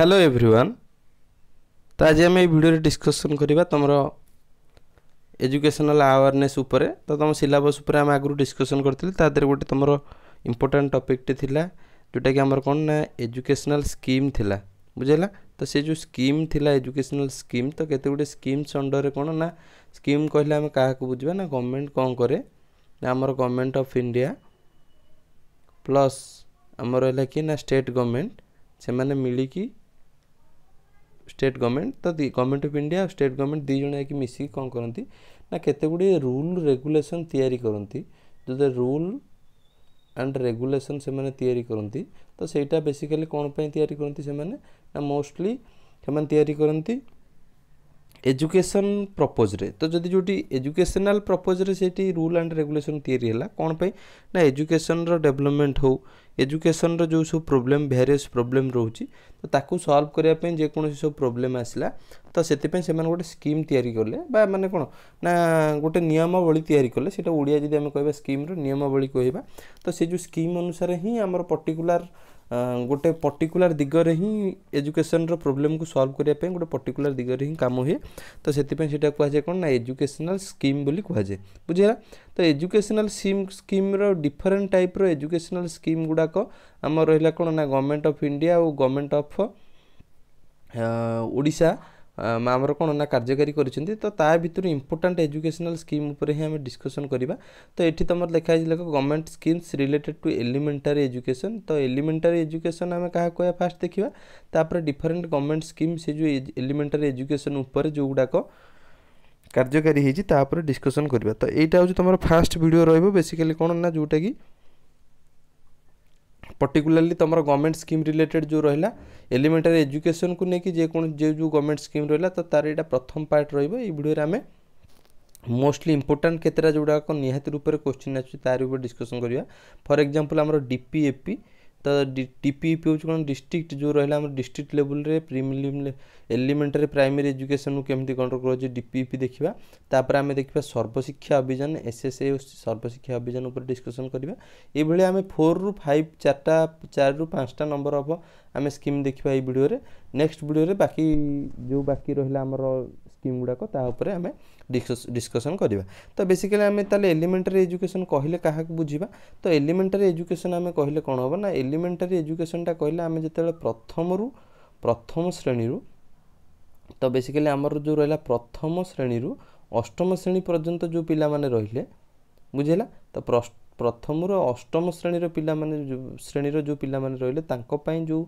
hello everyone তো আজ আমি এই ভিডিওরে ডিসকসন করা তোমার এজুকেশনাল আওয়ারনেস উপরে তো তোমার সিলাবস উপরে আমি আগর ডিসকসন করলে তা দেহে গোটে তোমার ইম্পর্টাট টপিকটি লা যেটা কি আমার কোণ না এজুকেশনাল স্কিম লা বুঝলা তো সে যে স্কিম লা এজুকেশনাল স্কিম তো কত গুড়ে স্কিমস অন্ডরে কোণ না স্কিম কহিলে আমি কাহকু বুঝবা না গভর্নমেন্ট কম করে না আমার গভর্নমেন্ট অফ ইন্ডিয়া প্লস আমার হল কি না স্টেট গভর্নমেন্ট সেমানে মিলিকি ଷ୍ଟେଟ୍ ଗଭର୍ଣ୍ଣମେଣ୍ଟ ତ ଗଭର୍ଣ୍ଣମେଣ୍ଟ ଅଫ୍ ଇଣ୍ଡିଆ ଆଉ ଷ୍ଟେଟ୍ ଗଭର୍ଣ୍ଣମେଣ୍ଟ ଦୁଇ ଜଣ ଯାଇକି ମିଶିକି କ'ଣ କରନ୍ତି ନା କେତେ ଗୁଡ଼ିଏ ରୁଲ୍ ରେଗୁଲେସନ୍ ତିଆରି କରନ୍ତି ଯେଉଁଟା ରୁଲ୍ ଆଣ୍ଡ ରେଗୁଲେସନ୍ ସେମାନେ ତିଆରି କରନ୍ତି ତ ସେଇଟା ବେସିକାଲି କ'ଣ ପାଇଁ ତିଆରି କରନ୍ତି ସେମାନେ ନା ମୋଷ୍ଟଲି ସେମାନେ ତିଆରି କରନ୍ତି ଏଜୁକେସନ୍ ପ୍ରପୋଜ୍ରେ ତ ଯଦି ଯେଉଁଠି ଏଜୁକେସନାଲ୍ ପ୍ରପୋଜ୍ରେ ସେଇଠି ରୁଲ୍ ଆଣ୍ଡ ରେଗୁଲେସନ୍ ତିଆରି ହେଲା କ'ଣ ପାଇଁ ନା ଏଜୁକେସନ୍ର ଡେଭଲପମେଣ୍ଟ ହେଉ ଏଜୁକେସନ୍ର ଯେଉଁ ସବୁ ପ୍ରୋବ୍ଲେମ୍ ଭେରିୟସ୍ ପ୍ରୋବ୍ଲେମ୍ ରହୁଛି ତ ତାକୁ ସଲ୍ଭ କରିବା ପାଇଁ ଯେକୌଣସି ସବୁ ପ୍ରୋବ୍ଲେମ୍ ଆସିଲା ତ ସେଥିପାଇଁ ସେମାନେ ଗୋଟେ ସ୍କିମ୍ ତିଆରି କଲେ ବା ମାନେ କ'ଣ ନା ଗୋଟେ ନିୟମାବଳୀ ତିଆରି କଲେ ସେଇଟା ଓଡ଼ିଆ ଯଦି ଆମେ କହିବା ସ୍କିମ୍ର ନିୟମାବଳୀ କହିବା ତ ସେ ଯେଉଁ ସ୍କିମ୍ ଅନୁସାରେ ହିଁ ଆମର ପର୍ଟିକୁଲାର ଗୋଟେ ପର୍ଟିକୁଲାର ଦିଗରେ ହିଁ ଏଜୁକେସନର ପ୍ରୋବ୍ଲେମକୁ ସଲ୍ଭ କରିବା ପାଇଁ ଗୋଟେ ପର୍ଟିକୁଲାର ଦିଗରେ ହିଁ କାମ ହୁଏ ତ ସେଥିପାଇଁ ସେଇଟା କୁହାଯାଏ କ'ଣ ନା ଏଜୁକେସନାଲ ସ୍କିମ୍ ବୋଲି କୁହାଯାଏ ବୁଝିହେଲା ତ ଏଜୁକେସନାଲ ସ୍କିମ୍ ସ୍କିମ୍ର ଡିଫରେଣ୍ଟ ଟାଇପ୍ର ଏଜୁକେସନାଲ ସ୍କିମ୍ ଗୁଡ଼ାକ ଆମର ରହିଲା କ'ଣ ନା ଗଭର୍ଣ୍ଣମେଣ୍ଟ ଅଫ୍ ଇଣ୍ଡିଆ ଆଉ ଗଭର୍ଣ୍ଣମେଣ୍ଟ ଅଫ୍ ଓଡ଼ିଶା ଆମର କ'ଣ ନା କାର୍ଯ୍ୟକାରୀ କରିଛନ୍ତି ତ ତା ଭିତରୁ ଇମ୍ପୋର୍ଟାଣ୍ଟ ଏଜୁକେସନାଲ୍ ସ୍କିମ୍ ଉପରେ ହିଁ ଆମେ ଡିସ୍କସନ୍ କରିବା ତ ଏଠି ତୁମର ଲେଖା ହେଇଛି ଲେଖ government schemes related to elementary education ତ ଏଲିମେଣ୍ଟାରୀ ଏଜୁକେସନ୍ ଆମେ କାହା କହିବା ଫାଷ୍ଟ ଦେଖିବା ତାପରେ ଡିଫରେଣ୍ଟ ଗଭର୍ଣ୍ଣମେଣ୍ଟ ସ୍କିମ୍ ସେ ଯେଉଁ ଏଲିମେଣ୍ଟାରୀ ଏଜୁକେସନ୍ ଉପରେ ଯେଉଁଗୁଡ଼ାକ କାର୍ଯ୍ୟକାରୀ ହେଇଛି ତା ଉପରେ ଡିସ୍କସନ୍ କରିବା ତ ଏଇଟା ହେଉଛି ତୁମର ଫାଷ୍ଟ ଭିଡ଼ିଓ ରହିବ ବେସିକାଲି କ'ଣ ନା ଯେଉଁଟାକି पर्टिकुलाली तुम गवर्नमेंट स्कीम रिलेटेड जो रहा एलिमेंटारी एजुकेशन को लेकिन जेको जे जो गवर्नमेंट स्कीम रहा तो तार यहाँ प्रथम पार्ट रोडियो आम मोस्टली इम्पोर्टाट केतटा जोड़ाक निहाती रूप से क्वेश्चन आसूँ तार डिस्कसन करवा फर एक्जामपल आम डीपीएपी ତା ଟିପି ପି ହେଉଛି କ'ଣ ଡିଷ୍ଟ୍ରିକ୍ଟ ଯେଉଁ ରହିଲା ଆମର ଡିଷ୍ଟ୍ରିକ୍ଟ ଲେବୁଲ୍ରେ ପ୍ରିମିଲି ଏଲିମେଣ୍ଟାରୀ ପ୍ରାଇମେରୀ ଏଜୁକେସନ୍କୁ କେମିତି କଣ୍ଟ୍ରୋଲ୍ କରୁଛି ଡିପିପି ଦେଖିବା ତାପରେ ଆମେ ଦେଖିବା ସର୍ବଶିକ୍ଷା ଅଭିଯାନ ଏସ୍ଏସ୍ଏ ସର୍ବଶିକ୍ଷା ଅଭିଯାନ ଉପରେ ଡିସ୍କସନ୍ କରିବା ଏଇଭଳି ଆମେ ଫୋର୍ରୁ ଫାଇଭ୍ ଚାରିଟା ଚାରିରୁ ପାଞ୍ଚଟା ନମ୍ବର ହେବ ଆମେ ସ୍କିମ୍ ଦେଖିବା ଏଇ ଭିଡ଼ିଓରେ ନେକ୍ସଟ ଭିଡ଼ିଓରେ ବାକି ଯେଉଁ ବାକି ରହିଲା ଆମର ସ୍କିମ୍ ଗୁଡ଼ାକ ତା ଉପରେ ଆମେ ଡିସ୍କସନ୍ କରିବା ତ ବେସିକାଲି ଆମେ ତାହେଲେ ଏଲିମେଣ୍ଟାରୀ ଏଜୁକେସନ୍ କହିଲେ କାହାକୁ ବୁଝିବା ତ ଏଲିମେଣ୍ଟାରୀ ଏଜୁକେସନ୍ ଆମେ କହିଲେ କ'ଣ ହେବ ନା ଏଲିମେଣ୍ଟାରୀ ଏଜୁକେସନ୍ଟା କହିଲେ ଆମେ ଯେତେବେଳେ ପ୍ରଥମରୁ ପ୍ରଥମ ଶ୍ରେଣୀରୁ ତ ବେସିକାଲି ଆମର ଯେଉଁ ରହିଲା ପ୍ରଥମ ଶ୍ରେଣୀରୁ ଅଷ୍ଟମ ଶ୍ରେଣୀ ପର୍ଯ୍ୟନ୍ତ ଯେଉଁ ପିଲାମାନେ ରହିଲେ ବୁଝିଲା ତ ପ୍ରଥମରୁ ଅଷ୍ଟମ ଶ୍ରେଣୀର ପିଲାମାନେ ଶ୍ରେଣୀର ଯେଉଁ ପିଲାମାନେ ରହିଲେ ତାଙ୍କ ପାଇଁ ଯେଉଁ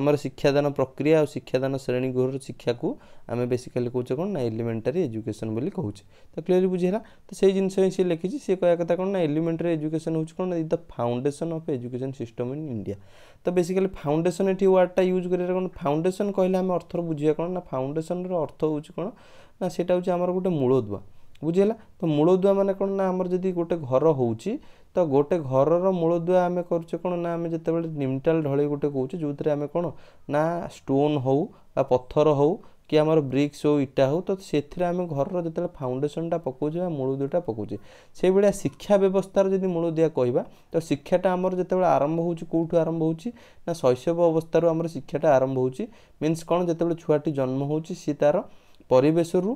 ଆମର ଶିକ୍ଷାଦାନ ପ୍ରକ୍ରିୟା ଆଉ ଶିକ୍ଷାଦାନ ଶ୍ରେଣୀ ଗୃହର ଶିକ୍ଷାକୁ ଆମେ ବେସିକାଲି କହୁଛେ କ'ଣ ନା ଏଲିମେଣ୍ଟାରୀ ଏଜୁକେସନ୍ ବୋଲି କହୁଛେ ତ କ୍ଲିଅରଲି ବୁଝିହେଲା ତ ସେଇ ଜିନିଷ ହିଁ ସିଏ ଲେଖିଛି ସେ କହିବା କଥା କ'ଣ ନା ଏଲିମେଣ୍ଟାରୀ ଏଜୁକେସନ୍ ହେଉଛି କ'ଣ is the foundation of education system in India ତ ବେସିକାଲି ଫାଉଣ୍ଡେସନ୍ ଏଠି ୱାର୍ଡ଼ଟା ୟୁଜ୍ କରିବା କ'ଣ ଫାଉଣ୍ଡେସନ୍ କହିଲେ ଆମେ ଅର୍ଥର ବୁଝିବା କ'ଣ ନା ଫାଉଣ୍ଡେସନ୍ର ଅର୍ଥ ହେଉଛି କ'ଣ ନା ସେଇଟା ହେଉଛି ଆମର ଗୋଟେ ମୂଳଦୁଆ ବୁଝିହେଲା ତ ମୂଳଦୁଆ ମାନେ କ'ଣ ନା ଆମର ଯଦି ଗୋଟେ ଘର ହେଉଛି ତ ଗୋଟେ ଘରର ମୂଳଦୁଆ ଆମେ କରୁଛେ କ'ଣ ନା ଆମେ ଯେତେବେଳେ ନିମଟାଲ ଢଳି ଗୋଟେ କହୁଛେ ଯେଉଁଥିରେ ଆମେ କ'ଣ ନା ଷ୍ଟୋନ୍ ହେଉ ବା ପଥର ହେଉ କି ଆମର ବ୍ରିକ୍ସ ହେଉ ଇଟା ହେଉ ତ ସେଥିରେ ଆମେ ଘରର ଯେତେବେଳେ ଫାଉଣ୍ଡେସନ୍ଟା ପକାଉଛେ ବା ମୂଳଦୁଆଟା ପକାଉଛେ ସେଇଭଳିଆ ଶିକ୍ଷା ବ୍ୟବସ୍ଥାର ଯଦି ମୂଳଦୁଆ କହିବା ତ ଶିକ୍ଷାଟା ଆମର ଯେତେବେଳେ ଆରମ୍ଭ ହେଉଛି କେଉଁଠୁ ଆରମ୍ଭ ହେଉଛି ନା ଶୈଶବ ଅବସ୍ଥାରୁ ଆମର ଶିକ୍ଷାଟା ଆରମ୍ଭ ହେଉଛି ମିନ୍ସ କ'ଣ ଯେତେବେଳେ ଛୁଆଟି ଜନ୍ମ ହେଉଛି ସିଏ ତା'ର ପରିବେଶରୁ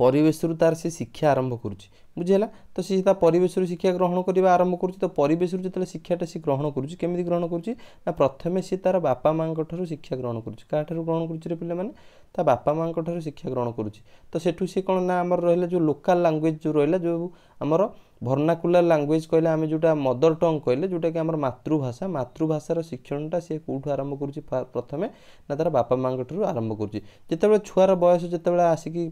ପରିବେଶରୁ ତାର ସେ ଶିକ୍ଷା ଆରମ୍ଭ କରୁଛି ବୁଝିହେଲା ତ ସେ ତା ପରିବେଶରୁ ଶିକ୍ଷା ଗ୍ରହଣ କରିବା ଆରମ୍ଭ କରୁଛି ତ ପରିବେଶରୁ ଯେତେବେଳେ ଶିକ୍ଷାଟା ସେ ଗ୍ରହଣ କରୁଛି କେମିତି ଗ୍ରହଣ କରୁଛି ନା ପ୍ରଥମେ ସେ ତାର ବାପା ମାଆଙ୍କ ଠାରୁ ଶିକ୍ଷା ଗ୍ରହଣ କରୁଛି କାହାଠାରୁ ଗ୍ରହଣ କରୁଛି ରେ ପିଲାମାନେ ତା ବାପା ମାଆଙ୍କ ଠାରୁ ଶିକ୍ଷା ଗ୍ରହଣ କରୁଛି ତ ସେଠୁ ସେ କ'ଣ ନା ଆମର ରହିଲା ଯେଉଁ ଲୋକାଲ୍ ଲାଙ୍ଗୁଏଜ୍ ଯେଉଁ ରହିଲା ଯେଉଁ ଆମର ଭର୍ଣ୍ଣାକୁଲାର ଲାଙ୍ଗୁଏଜ୍ କହିଲେ ଆମେ ଯେଉଁଟା ମଦର ଟଙ୍ଗ୍ କହିଲେ ଯେଉଁଟାକି ଆମର ମାତୃଭାଷା ମାତୃଭାଷାର ଶିକ୍ଷଣଟା ସିଏ କେଉଁଠୁ ଆରମ୍ଭ କରୁଛି ପ୍ରଥମେ ନା ତା'ର ବାପା ମାଆଙ୍କ ଠାରୁ ଆରମ୍ଭ କରୁଛି ଯେତେବେଳେ ଛୁଆର ବୟସ ଯେତେବେଳେ ଆସିକି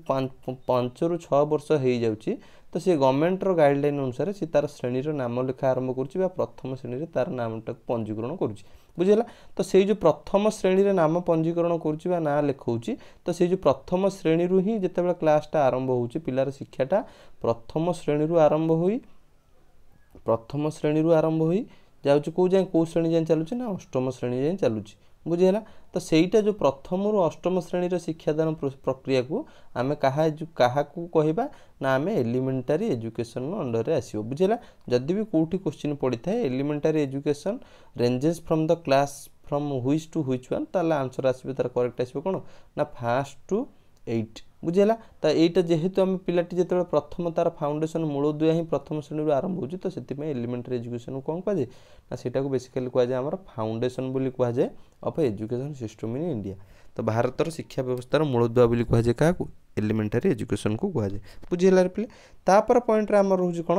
ପାଞ୍ଚରୁ ଛଅ ବର୍ଷ ହେଇଯାଉଛି ତ ସେ ଗଭର୍ଣ୍ଣମେଣ୍ଟର ଗାଇଡ଼ଲାଇନ୍ ଅନୁସାରେ ସେ ତା'ର ଶ୍ରେଣୀର ନାମ ଲେଖା ଆରମ୍ଭ କରୁଛି ବା ପ୍ରଥମ ଶ୍ରେଣୀରେ ତା'ର ନାମଟାକୁ ପଞ୍ଜୀକରଣ କରୁଛି ବୁଝିହେଲା ତ ସେଇ ଯେଉଁ ପ୍ରଥମ ଶ୍ରେଣୀରେ ନାମ ପଞ୍ଜୀକରଣ କରୁଛି ବା ନାଁ ଲେଖାଉଛି ତ ସେଇ ଯେଉଁ ପ୍ରଥମ ଶ୍ରେଣୀରୁ ହିଁ ଯେତେବେଳେ କ୍ଲାସ୍ଟା ଆରମ୍ଭ ହେଉଛି ପିଲାର ଶିକ୍ଷାଟା ପ୍ରଥମ ଶ୍ରେଣୀରୁ ଆରମ୍ଭ ହୋଇ ପ୍ରଥମ ଶ୍ରେଣୀରୁ ଆରମ୍ଭ ହୋଇ ଯାଉଛି କେଉଁ ଯାଏଁ କେଉଁ ଶ୍ରେଣୀ ଯାଏଁ ଚାଲୁଛି ନା ଅଷ୍ଟମ ଶ୍ରେଣୀ ଯାଏଁ ଚାଲୁଛି ବୁଝିହେଲା ତ ସେଇଟା ଯେଉଁ ପ୍ରଥମରୁ ଅଷ୍ଟମ ଶ୍ରେଣୀର ଶିକ୍ଷାଦାନ ପ୍ରକ୍ରିୟାକୁ ଆମେ କାହା କାହାକୁ କହିବା ନା ଆମେ ଏଲିମେଣ୍ଟାରୀ ଏଜୁକେସନ୍ ଅଣ୍ଡରରେ ଆସିବ ବୁଝିହେଲା ଯଦି ବି କେଉଁଠି କ୍ୱେଶ୍ଚିନ୍ ପଡ଼ିଥାଏ elementary education ranges from the class from which to which one ତାହେଲେ ଆନ୍ସର୍ ଆସିବ ତା'ର କରେକ୍ଟ ଆସିବ କ'ଣ ନା ଫାର୍ଷ୍ଟ ଟୁ ଏଇଟ୍ ବୁଝିହେଲା ତ ଏଇଟା ଯେହେତୁ ଆମେ ପିଲାଟି ଯେତେବେଳେ ପ୍ରଥମ ତା'ର ଫାଉଣ୍ଡେସନ୍ ମୂଳଦୁଆ ହିଁ ପ୍ରଥମ ଶ୍ରେଣୀରୁ ଆରମ୍ଭ ହେଉଛି ତ ସେଥିପାଇଁ ଏଲିମେଣ୍ଟାରୀ ଏଜୁକେସନ୍ କ'ଣ କୁହାଯାଏ ନା ସେଇଟାକୁ ବେସିକାଲି କୁହାଯାଏ ଆମର ଫାଉଣ୍ଡେସନ୍ ବୋଲି କୁହାଯାଏ of education system in India ତ ଭାରତର ଶିକ୍ଷା ବ୍ୟବସ୍ଥାର ମୂଳଦୁଆ ବୋଲି କୁହାଯାଏ କାହାକୁ ଏଲିମେଣ୍ଟାରୀ ଏଜୁକେସନ୍କୁ କୁହାଯାଏ ବୁଝିହେଲାରେ ପିଲା ତାପରେ ପଏଣ୍ଟରେ ଆମର ରହୁଛି କ'ଣ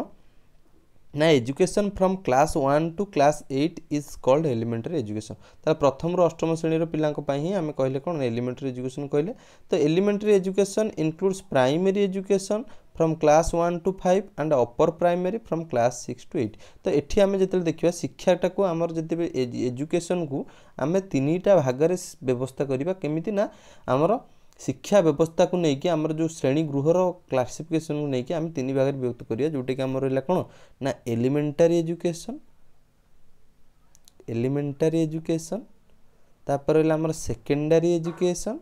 না education from class one to class eight is called elementary education তাহলে প্রথমରୁ অষ্টମ ଶ୍ରେଣୀର ପିଲାଙ୍କ ପାଇଁ ହିଁ ଆମେ କହିଲେ କ'ଣ ଏଲିମେଣ୍ଟାରୀ ଏଜୁକେସନ୍ କହିଲେ ତ elementary education includes primary education from class one to five and upper primary from class six to eight तो ये आम जिते देखा शिक्षाटा को आमर जिते एजुकेशन को आम तीन भाग व्यवस्था करवा केमी ना आमर ଶିକ୍ଷା ବ୍ୟବସ୍ଥାକୁ ନେଇକି ଆମର ଯେଉଁ ଶ୍ରେଣୀ ଗୃହର କ୍ଲାସିଫିକେସନକୁ ନେଇକି ଆମେ ତିନି ଭାଗରେ ବିଭକ୍ତ କରିବା ଯେଉଁଟାକି ଆମର ରହିଲା କ'ଣ ନା ଏଲିମେଣ୍ଟାରୀ ଏଜୁକେସନ୍ ଏଲିମେଣ୍ଟାରୀ ଏଜୁକେସନ୍ ତାପରେ ରହିଲା ଆମର ସେକେଣ୍ଡାରୀ ଏଜୁକେସନ୍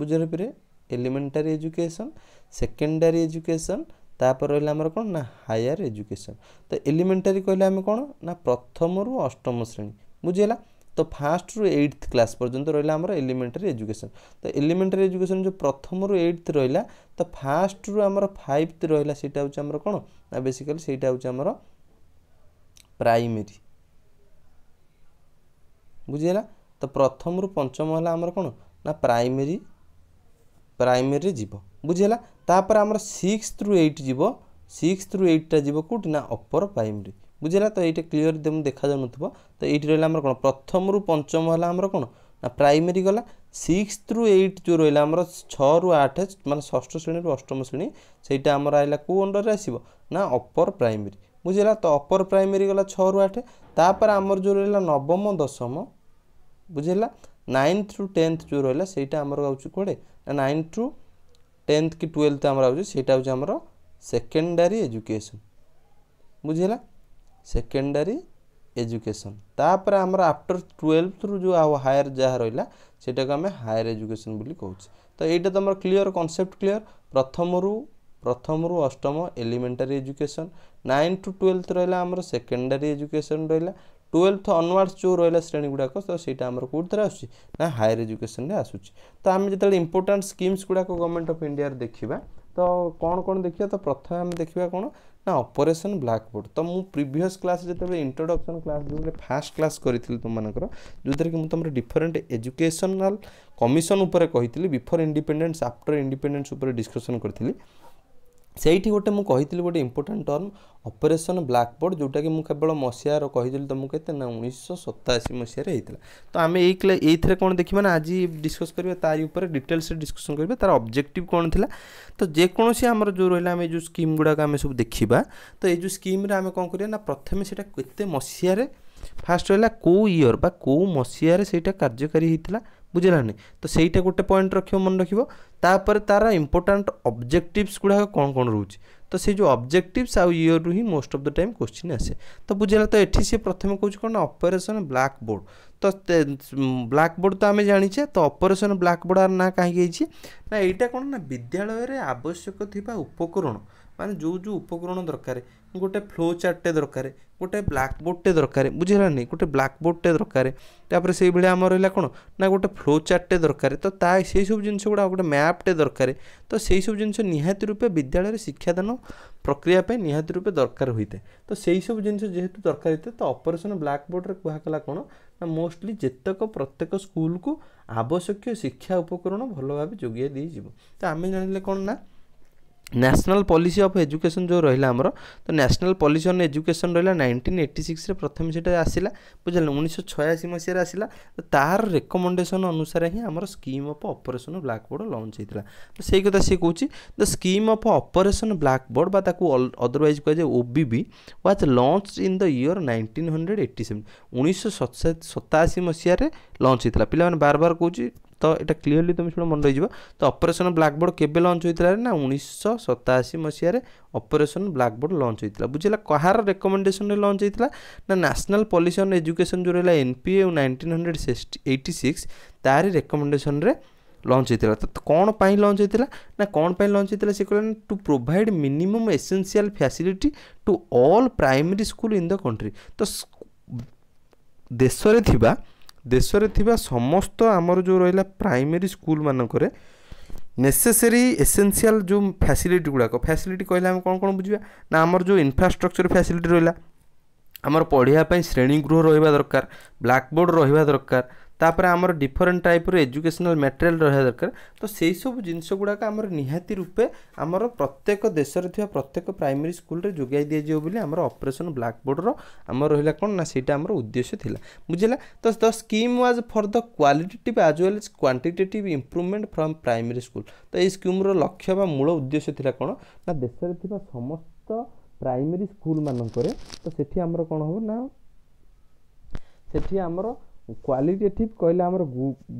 ବୁଝିପାରିବେ ଏଲିମେଣ୍ଟାରୀ ଏଜୁକେସନ୍ ସେକେଣ୍ଡାରୀ ଏଜୁକେସନ୍ ତାପରେ ରହିଲା ଆମର କ'ଣ ନା ହାୟାର ଏଜୁକେସନ୍ ତ ଏଲିମେଣ୍ଟାରୀ କହିଲେ ଆମେ କ'ଣ ନା ପ୍ରଥମରୁ ଅଷ୍ଟମ ଶ୍ରେଣୀ ବୁଝିହେଲା ତ ଫାର୍ଷ୍ଟରୁ ଏଇଟ୍ଥ କ୍ଲାସ୍ ପର୍ଯ୍ୟନ୍ତ ରହିଲା ଆମର ଏଲିମେଣ୍ଟାରୀ ଏଜୁକେସନ୍ ତ ଏଲିମେଣ୍ଟାରୀ ଏଜୁକେସନ୍ ଯେଉଁ ପ୍ରଥମରୁ ଏଇଟ୍ଥ ରହିଲା ତ ଫାର୍ଷ୍ଟରୁ ଆମର ଫାଇଭ୍ଥ ରହିଲା ସେଇଟା ହେଉଛି ଆମର କ'ଣ ନା ବେସିକାଲି ସେଇଟା ହେଉଛି ଆମର ପ୍ରାଇମେରୀ ବୁଝିହେଲା ତ ପ୍ରଥମରୁ ପଞ୍ଚମ ହେଲା ଆମର କ'ଣ ନା ପ୍ରାଇମେରୀ ପ୍ରାଇମେରୀରେ ଯିବ ବୁଝିହେଲା ତାପରେ ଆମର ସିକ୍ସଥରୁ ଏଇଟ୍ ଯିବ ସିକ୍ସଥରୁ ଏଇଟ୍ଟା ଯିବ କେଉଁଠି ନା ଅପର୍ ପ୍ରାଇମେରୀ ବୁଝିଲା ତ ଏଇଟା କ୍ଲିଅର ତମକୁ ଦେଖାଯାଉନଥିବ ତ ଏଇଠି ରହିଲା ଆମର କ'ଣ ପ୍ରଥମରୁ ପଞ୍ଚମ ହେଲା ଆମର କ'ଣ ନା ପ୍ରାଇମେରୀ ଗଲା ସିକ୍ସଥ୍ରୁ ଏଇଟ୍ ଯେଉଁ ରହିଲା ଆମର ଛଅରୁ ଆଠ ମାନେ ଷଷ୍ଠ ଶ୍ରେଣୀରୁ ଅଷ୍ଟମ ଶ୍ରେଣୀ ସେଇଟା ଆମର ଆଇଲା କେଉଁ ଅଣ୍ଡରରେ ଆସିବ ନା ଅପର ପ୍ରାଇମେରୀ ବୁଝିଲା ତ ଅପର ପ୍ରାଇମେରୀ ଗଲା ଛଅରୁ ଆଠ ତାପରେ ଆମର ଯେଉଁ ରହିଲା ନବମ ଦଶମ ବୁଝିଲା ନାଇନ୍ଥ ଟୁ ଟେନ୍ଥ ଯେଉଁ ରହିଲା ସେଇଟା ଆମର ହେଉଛି କୁଆଡ଼େ ନା ନାଇନ୍ଥ ଟୁ ଟେନ୍ଥ କି ଟୁଏଲ୍ଥ ଆମର ହେଉଛି ସେଇଟା ହେଉଛି ଆମର ସେକେଣ୍ଡାରୀ ଏଜୁକେସନ୍ ବୁଝିଲା সেকেন্ডারি এজুকেশন তাপরে আমার আফটর টুয়েলভ্রু যে হায়ার যা রহলা সেটাকে আমি হায়ার এজুকেশন বলে কৌছে তো এইটা তোমার ক্লিয়র কনসেপ্ট ক্লিয়র প্রথমরু প্রথমরু অষ্টম elementary education nine to twelfth রহলা আমার সেকেন্ডারি এজুকেশন রহলা টুয়েলথ ଅନୱାର୍ଡସ୍ ଯେଉଁ ରହିଲା ଶ୍ରେଣୀ ଗୁଡ଼ାକ ତ ସେଇଟା ଆମର କେଉଁଥିରେ ଆସୁଛି ନା ହାୟର ଏଜୁକେସନରେ ଆସୁଛି ତ ଆମେ ଯେତେବେଳେ ଇମ୍ପୋର୍ଟାଣ୍ଟ ସ୍କିମ୍ସ ଗୁଡ଼ାକ ଗଭର୍ଣ୍ଣମେଣ୍ଟ ଅଫ୍ ଇଣ୍ଡିଆର ଦେଖିବା ତ କ'ଣ କ'ଣ ଦେଖିବା ତ ପ୍ରଥମେ ଆମେ ଦେଖିବା କ'ଣ ନା ଅପରେସନ୍ ବ୍ଲାକ୍ ବୋର୍ଡ଼ ତ ମୁଁ ପ୍ରିଭିୟସ୍ କ୍ଲାସ୍ ଯେତେବେଳେ ଇଣ୍ଟ୍ରୋଡକ୍ସନ୍ କ୍ଲାସ୍ ଯେଉଁବେଳେ ଫାଷ୍ଟ କ୍ଲାସ୍ କରିଥିଲି ତୁମମାନଙ୍କର ଯେଉଁଥିରେ କି ମୁଁ ତୁମର ଡିଫରେଣ୍ଟ ଏଜୁକେସନାଲ୍ କମିଶନ୍ ଉପରେ କହିଥିଲି ବିଫୋର୍ ଇଣ୍ଡିପେଣ୍ଡେନ୍ସ ଆଫ୍ଟର୍ ଇଣ୍ଡିପେଣ୍ଡେନ୍ସ ଉପରେ ଡିସ୍କସନ୍ କରିଥିଲି ସେଇଠି ଗୋଟେ ମୁଁ କହିଥିଲି ଗୋଟେ ଇମ୍ପୋର୍ଟାଣ୍ଟ ଟର୍ମ ଅପରେସନ୍ ବ୍ଲାକ୍ବୋର୍ଡ଼ ଯେଉଁଟାକି ମୁଁ କେବଳ ମସିହାର କହିଥିଲି ତୁମକୁ କେତେ ନା ଉଣେଇଶହ ସତାଅଶୀ ମସିହାରେ ହେଇଥିଲା ତ ଆମେ ଏଇ ଏଇଥିରେ କ'ଣ ଦେଖିବା ନା ଆଜି ଡିସ୍କସ୍ କରିବା ତାରି ଉପରେ ଡିଟେଲ୍ସରେ ଡିସ୍କସନ୍ କରିବା ତା'ର ଅବଜେକ୍ଟିଭ୍ କ'ଣ ଥିଲା ତ ଯେକୌଣସି ଆମର ଯେଉଁ ରହିଲା ଆମେ ଯେଉଁ ସ୍କିମ୍ ଗୁଡ଼ାକ ଆମେ ସବୁ ଦେଖିବା ତ ଏଇ ଯେଉଁ ସ୍କିମ୍ରେ ଆମେ କ'ଣ କରିବା ନା ପ୍ରଥମେ ସେଇଟା କେତେ ମସିହାରେ ଫାର୍ଷ୍ଟ ରହିଲା କେଉଁ ଇୟର୍ ବା କେଉଁ ମସିହାରେ ସେଇଟା କାର୍ଯ୍ୟକାରୀ ହେଇଥିଲା বুঝলা নি তো সেইটা গোটে পয়েন্ট রাখব মনে রাখব তাপরে তার ইম্পর্টাট অবজেক্টিভস গুড়া কোণ কোণ রয়েছে তো সেই যে অবজেক্টিভস আউ ইয়রু হি most of the time question আসে তো বুঝলা তো এটি সে প্রথমে কৌছে কোণ অপরেসন ব্ল্যাক বোর্ড তো ব্ল্যাক বোর্ড তো আমি জানিছে তো অপরেসন ব্ল্যাক বোর্ড আর না কাহিঁকি ହେଇଛି ନା ଏଇଟା କ'ଣ ନା ବିଦ୍ୟାଳୟରେ ଆବଶ୍ୟକ ଥିବା ଉପକରଣ ମାନେ ଯେଉଁ ଯେଉଁ ଉପକରଣ ଦରକାର ଗୋଟେ ଫ୍ଲୋ ଚାର୍ଟଟେ ଦରକାର ଗୋଟେ ବ୍ଲାକ୍ ବୋର୍ଡ଼ଟେ ଦରକାର ବୁଝିହେଲାନି ଗୋଟେ ବ୍ଲାକ୍ ବୋର୍ଡ଼ଟେ ଦରକାର ତାପରେ ସେଇଭଳିଆ ଆମର ରହିଲା କ'ଣ ନା ଗୋଟେ ଫ୍ଲୋ ଚାର୍ଟଟେ ଦରକାର ତ ତା ସେଇସବୁ ଜିନିଷ ଗୁଡ଼ା ଗୋଟେ ମ୍ୟାପ୍ଟେ ଦରକାର ତ ସେଇସବୁ ଜିନିଷ ନିହାତି ରୂପେ ବିଦ୍ୟାଳୟରେ ଶିକ୍ଷାଦାନ ପ୍ରକ୍ରିୟା ପାଇଁ ନିହାତି ରୂପେ ଦରକାର ହୋଇଥାଏ ତ ସେଇସବୁ ଜିନିଷ ଯେହେତୁ ଦରକାର ହୋଇଥାଏ ତ ଅପରେସନ୍ ବ୍ଲାକ୍ ବୋର୍ଡ଼ରେ କୁହାଗଲା କ'ଣ ନା ମୋଷ୍ଟଲି ଯେତେକ ପ୍ରତ୍ୟେକ ସ୍କୁଲକୁ ଆବଶ୍ୟକୀୟ ଶିକ୍ଷା ଉପକରଣ ଭଲ ଭାବେ ଯୋଗାଇ ଦିଆଯିବ ତ ଆମେ ଜାଣିଲେ କ'ଣ ନା ନ୍ୟାସନାଲ୍ ପଲିସି ଅଫ୍ ଏଜୁକେସନ୍ ଯେଉଁ ରହିଲା ଆମର ତ ନ୍ୟାସନାଲ୍ ପଲିସି ଅନ୍ ଏଜୁକେସନ୍ ରହିଲା ନାଇନଟିନ୍ ଏଇଟି ସିକ୍ସରେ ପ୍ରଥମେ ସେଇଟା ଆସିଲା ବୁଝିଲେ ଉଣେଇଶହ ଛୟାଅଶୀ ମସିହାରେ ଆସିଲା ତ ତାହାର ରେକମେଣ୍ଡେସନ୍ ଅନୁସାରେ ହିଁ ଆମର scheme of operation blackboard launch ହେଇଥିଲା ତ ସେଇ କଥା ସିଏ କହୁଛି the scheme of operation blackboard ବା ତାକୁ ଅଦରୱାଇଜ୍ କୁହାଯାଏ OBB was launch in the year nineteen hundred eighty seven ଉଣେଇଶହ ସତାଅଶୀ ମସିହାରେ ଲଞ୍ଚ ହେଇଥିଲା ପିଲାମାନେ ବାର ବାର କହୁଛି ତ ଏଇଟା କ୍ଲିଅରଲି ତୁମେ ଶୁଣ ମନେ ରହିଯିବ ତ ଅପରେସନ୍ ବ୍ଲାକ୍ବୋର୍ଡ଼ କେବେ ଲଞ୍ଚ ହୋଇଥିଲା ନା ଉଣେଇଶହ ସତାଅଶୀ ମସିହାରେ ଅପରେସନ୍ ବ୍ଲାକବୋର୍ଡ଼ ଲଞ୍ଚ ହୋଇଥିଲା ବୁଝିଲା କାହାର ରେକମେଣ୍ଡେସନ୍ରେ ଲଞ୍ଚ ହୋଇଥିଲା ନା ନ୍ୟାସନାଲ୍ ପଲିସି ଅନ୍ ଏଜୁକେସନ୍ ଯେଉଁ ରହିଲା N P A nineteen hundred eighty six ତାରି ରେକମେଣ୍ଡେସନ୍ରେ ଲଞ୍ଚ ହୋଇଥିଲା ତ କ'ଣ ପାଇଁ ଲଞ୍ଚ ହୋଇଥିଲା ନା କ'ଣ ପାଇଁ ଲଞ୍ଚ ହୋଇଥିଲା ସେ କହିଲେ to provide minimum essential facility to all primary school in the country ତ ଦେଶରେ ଥିବା ଦେଶରେ ଥିବା ସମସ୍ତ ଆମର ଯେଉଁ ରହିଲା ପ୍ରାଇମେରୀ ସ୍କୁଲମାନଙ୍କରେ ନେସେସରୀ ଏସେନ୍ସିଆଲ୍ ଯେଉଁ ଫ୍ୟାସିଲିଟି ଗୁଡ଼ାକ ଫ୍ୟାସିଲିଟି କହିଲେ ଆମେ କ'ଣ କ'ଣ ବୁଝିବା ନା ଆମର ଯେଉଁ ଇନଫ୍ରାଷ୍ଟ୍ରକ୍ଚର ଫ୍ୟାସିଲିଟି ରହିଲା ଆମର ପଢ଼ିବା ପାଇଁ ଶ୍ରେଣୀଗୃହ ରହିବା ଦରକାର ବ୍ଲାକ୍ବୋର୍ଡ଼ ରହିବା ଦରକାର ତାପରେ ଆମର ଡିଫରେଣ୍ଟ ଟାଇପ୍ର ଏଜୁକେସନାଲ୍ ମେଟେରିଆଲ୍ ରହିବା ଦରକାର ତ ସେହିସବୁ ଜିନିଷ ଗୁଡ଼ାକ ଆମର ନିହାତି ରୂପେ ଆମର ପ୍ରତ୍ୟେକ ଦେଶରେ ଥିବା ପ୍ରତ୍ୟେକ ପ୍ରାଇମେରୀ ସ୍କୁଲରେ ଯୋଗାଇ ଦିଆଯିବ ବୋଲି ଆମର ଅପରେସନ୍ ବ୍ଲାକ୍ ବୋର୍ଡ଼ର ଆମର ରହିଲା କ'ଣ ନା ସେଇଟା ଆମର ଉଦ୍ଦେଶ୍ୟ ଥିଲା ବୁଝିଲା ତ the scheme was for the qualitative as well as quantitative improvement from primary school ତ ଏହି ସ୍କିମ୍ର ଲକ୍ଷ୍ୟ ବା ମୂଳ ଉଦ୍ଦେଶ୍ୟ ଥିଲା କ'ଣ ନା ଦେଶରେ ଥିବା ସମସ୍ତ ପ୍ରାଇମେରୀ ସ୍କୁଲମାନଙ୍କରେ ତ ସେଠି ଆମର କ'ଣ ହେବ ନା ସେଠି ଆମର କ୍ୱାଲିଟେଟିଭ୍ କହିଲେ ଆମର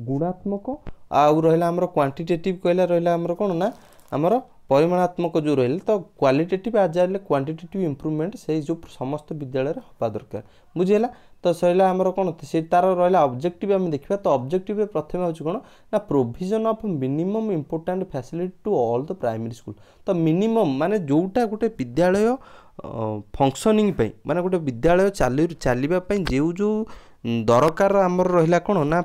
ଗୁଣାତ୍ମକ ଆଉ ରହିଲା ଆମର କ୍ୱାଣ୍ଟିଟେଟିଭ୍ କହିଲା ରହିଲା ଆମର କ'ଣ ନା ଆମର ପରିମାଣାତ୍ମକ ଯେଉଁ ରହିଲେ ତ କ୍ୱାଲିଟେଟିଭ୍ ଆଜ୍ ହେଲେ କ୍ୱାଣ୍ଟିଟେଟିଭ୍ ଇମ୍ପ୍ରୁଭମେଣ୍ଟ ସେଇ ଯେଉଁ ସମସ୍ତ ବିଦ୍ୟାଳୟରେ ହେବା ଦରକାର ବୁଝିହେଲା ତ ସରିଲା ଆମର କ'ଣ ସେ ତା'ର ରହିଲା ଅବଜେକ୍ଟିଭ୍ ଆମେ ଦେଖିବା ତ ଅବଜେକ୍ଟିଭ୍ରେ ପ୍ରଥମେ ହେଉଛି କ'ଣ ନା provision of minimum important facility to all the primary school ତ ମିନିମମ୍ ମାନେ ଯେଉଁଟା ଗୋଟେ ବିଦ୍ୟାଳୟ ଫଙ୍କସନିଂ ପାଇଁ ମାନେ ଗୋଟେ ବିଦ୍ୟାଳୟ ଚାଲି ଚାଲିବା ପାଇଁ ଯେଉଁ ଯେଉଁ ଦରକାର ଆମର ରହିଲା କ'ଣ ନା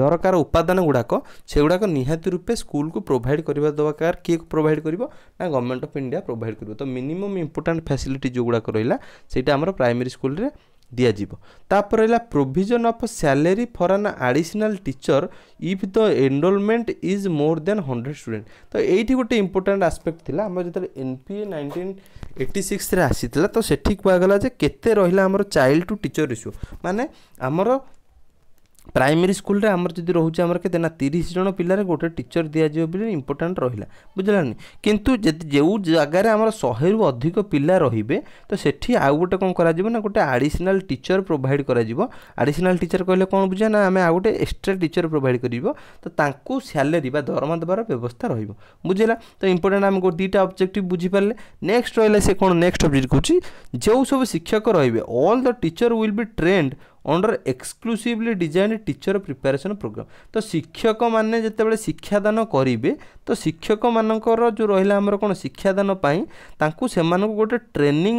ଦରକାର ଉପାଦାନ ଗୁଡ଼ାକ ସେଗୁଡ଼ାକ ନିହାତି ରୂପେ ସ୍କୁଲକୁ ପ୍ରୋଭାଇଡ଼ କରିବା ଦରକାର କିଏ ପ୍ରୋଭାଇଡ଼ କରିବ ନା ଗଭର୍ଣ୍ଣମେଣ୍ଟ ଅଫ୍ ଇଣ୍ଡିଆ ପ୍ରୋଭାଇଡ଼ କରିବ ତ ମିନିମମ୍ ଇମ୍ପୋର୍ଟାଣ୍ଟ ଫ୍ୟାସିଲିଟି ଯେଉଁଗୁଡ଼ାକ ରହିଲା ସେଇଟା ଆମର ପ୍ରାଇମେରୀ ସ୍କୁଲରେ ଦିଆଯିବ ତାପରେ ହେଲା provision of salary for an additional teacher if the enrolment is more than hundred student ତ ଏଇଠି ଗୋଟେ ଇମ୍ପୋର୍ଟାଣ୍ଟ ଆସ୍ପେକ୍ଟ ଥିଲା ଆମର ଯେତେବେଳେ N P A nineteen eighty ସିକ୍ସରେ ଆସିଥିଲା ତ ସେଠି କୁହାଗଲା ଯେ କେତେ ରହିଲା ଆମର ଚାଇଲ୍ଡ ଟୁ ଟିଚର୍ ରେସିଓ ମାନେ ଆମର ପ୍ରାଇମେରୀ ସ୍କୁଲରେ ଆମର ଯଦି ରହୁଛି ଆମର କେତେ ନା ତିରିଶ ଜଣ ପିଲାରେ ଗୋଟେ ଟିଚର ଦିଆଯିବ ବୋଲି ଇମ୍ପୋର୍ଟାଣ୍ଟ ରହିଲା ବୁଝିଲାନି କିନ୍ତୁ ଯଦି ଯେଉଁ ଜାଗାରେ ଆମର ଶହେରୁ ଅଧିକ ପିଲା ରହିବେ ତ ସେଠି ଆଉ ଗୋଟେ କ'ଣ କରାଯିବ ନା ଗୋଟେ ଆଡ଼ିସନାଲ୍ ଟିଚର ପ୍ରୋଭାଇଡ଼ କରାଯିବ ଆଡ଼ିସନାଲ୍ ଟିଚର କହିଲେ କ'ଣ ବୁଝା ନା ଆମେ ଆଉ ଗୋଟେ ଏକ୍ସଟ୍ରା ଟିଚର ପ୍ରୋଭାଇଡ଼ କରିବ ତ ତାଙ୍କୁ ସ୍ୟାଲେରି ବା ଦରମା ଦେବାର ବ୍ୟବସ୍ଥା ରହିବ ବୁଝିଲା ତ ଇମ୍ପୋର୍ଟାଣ୍ଟ ଆମେ ଗୋଟେ ଦୁଇଟା ଅବଜେକ୍ଟିଭ୍ ବୁଝିପାରିଲେ ନେକ୍ସଟ ରହିଲା ସେ କ'ଣ ନେକ୍ସଟ ଅବଜେକ୍ଟ କହୁଛି ଯେଉଁ ସବୁ ଶିକ୍ଷକ ରହିବେ all the teacher will be trained under exclusively design teacher preparation programme ତ ଶିକ୍ଷକମାନେ ଯେତେବେଳେ ଶିକ୍ଷାଦାନ କରିବେ ତ ଶିକ୍ଷକମାନଙ୍କର ଯେଉଁ ରହିଲା ଆମର କ'ଣ ଶିକ୍ଷାଦାନ ପାଇଁ ତାଙ୍କୁ ସେମାନଙ୍କୁ ଗୋଟେ ଟ୍ରେନିଂ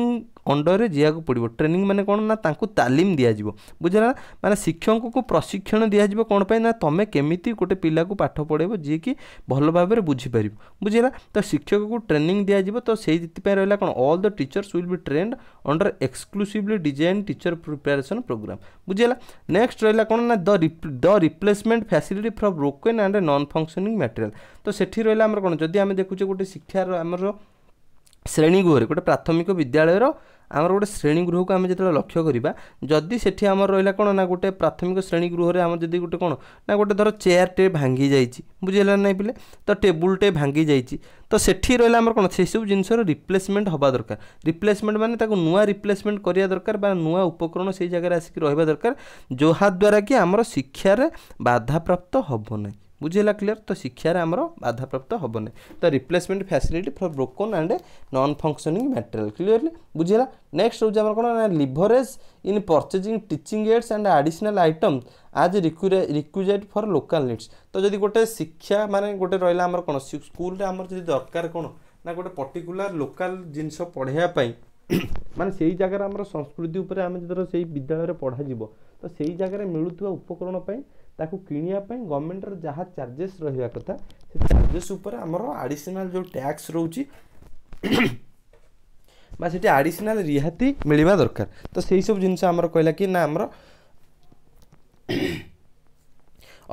ଅଣ୍ଡରରେ ଯିବାକୁ ପଡ଼ିବ ଟ୍ରେନିଂ ମାନେ କ'ଣ ନା ତାଙ୍କୁ ତାଲିମ ଦିଆଯିବ ବୁଝିଲା ନା ମାନେ ଶିକ୍ଷକଙ୍କୁ ପ୍ରଶିକ୍ଷଣ ଦିଆଯିବ କ'ଣ ପାଇଁ ନା ତୁମେ କେମିତି ଗୋଟେ ପିଲାକୁ ପାଠ ପଢ଼ାଇବ ଯିଏକି ଭଲ ଭାବରେ ବୁଝିପାରିବ ବୁଝିଲା ତ ଶିକ୍ଷକକୁ ଟ୍ରେନିଂ ଦିଆଯିବ ତ ସେଇଥିପାଇଁ ରହିଲା କ'ଣ all the teachers will be trained under exclusively design teacher preparation programme ବୁଝିଲା ନେକ୍ସଟ ରହିଲା କ'ଣ ନା the the replacement facility from broken and non functioning material ତ ସେଠି ରହିଲା ଆମର କ'ଣ ଯଦି ଆମେ ଦେଖୁଛେ ଗୋଟେ ଶିକ୍ଷାର ଆମର ଶ୍ରେଣୀଗୃହରେ ଗୋଟେ ପ୍ରାଥମିକ ବିଦ୍ୟାଳୟର ଆମର ଗୋଟେ ଶ୍ରେଣୀଗୃହକୁ ଆମେ ଯେତେବେଳେ ଲକ୍ଷ୍ୟ କରିବା ଯଦି ସେଠି ଆମର ରହିଲା କ'ଣ ନା ଗୋଟେ ପ୍ରାଥମିକ ଶ୍ରେଣୀଗୃହରେ ଆମର ଯଦି ଗୋଟେ କ'ଣ ନା ଗୋଟେ ଧର ଚେୟାରଟେ ଭାଙ୍ଗି ଯାଇଛି ବୁଝିହେଲା ନାହିଁ ପିଲେ ତ ଟେବୁଲଟେ ଭାଙ୍ଗି ଯାଇଛି ତ ସେଠି ରହିଲା ଆମର କ'ଣ ସେସବୁ ଜିନିଷର ରିପ୍ଲେସମେଣ୍ଟ ହେବା ଦରକାର ରିପ୍ଲେସମେଣ୍ଟ ମାନେ ତାକୁ ନୂଆ ରିପ୍ଲେସମେଣ୍ଟ କରିବା ଦରକାର ବା ନୂଆ ଉପକରଣ ସେଇ ଜାଗାରେ ଆସିକି ରହିବା ଦରକାର ଯାହାଦ୍ୱାରା କି ଆମର ଶିକ୍ଷାରେ ବାଧାପ୍ରାପ୍ତ ହେବ ନାହିଁ ବୁଝିହେଲା କ୍ଲିଅର୍ ତ ଶିକ୍ଷାରେ ଆମର ବାଧାପ୍ରାପ୍ତ ହେବନି ତ replacement facility for broken and non functioning material clearly ବୁଝିହେଲା ନେକ୍ସଟ ହେଉଛି ଆମର କ'ଣ ନା leverage in purchasing teaching aids and additional item as requisite for local needs ତ ଯଦି ଗୋଟେ ଶିକ୍ଷା ମାନେ ଗୋଟେ ରହିଲା ଆମର କ'ଣ ସ୍କୁଲରେ ଆମର ଯଦି ଦରକାର କ'ଣ ନା ଗୋଟେ ପର୍ଟିକୁଲାର ଲୋକାଲ୍ ଜିନିଷ ପଢ଼ାଇବା ପାଇଁ ମାନେ ସେଇ ଜାଗାରେ ଆମର ସଂସ୍କୃତି ଉପରେ ଆମେ ଯେତେବେଳେ ସେଇ ବିଦ୍ୟାଳୟରେ ପଢ଼ାଯିବ ତ ସେଇ ଜାଗାରେ ମିଳୁଥିବା ଉପକରଣ ପାଇଁ किणवाई गवर्नमेंट रहा चार्जेस रहा कथा से चार्जेस आमर आडिशनाल जो टैक्स रोच आडिशनाल रिहाती मिलवा दरकार तो से सब जिनस कहला कि ना आमर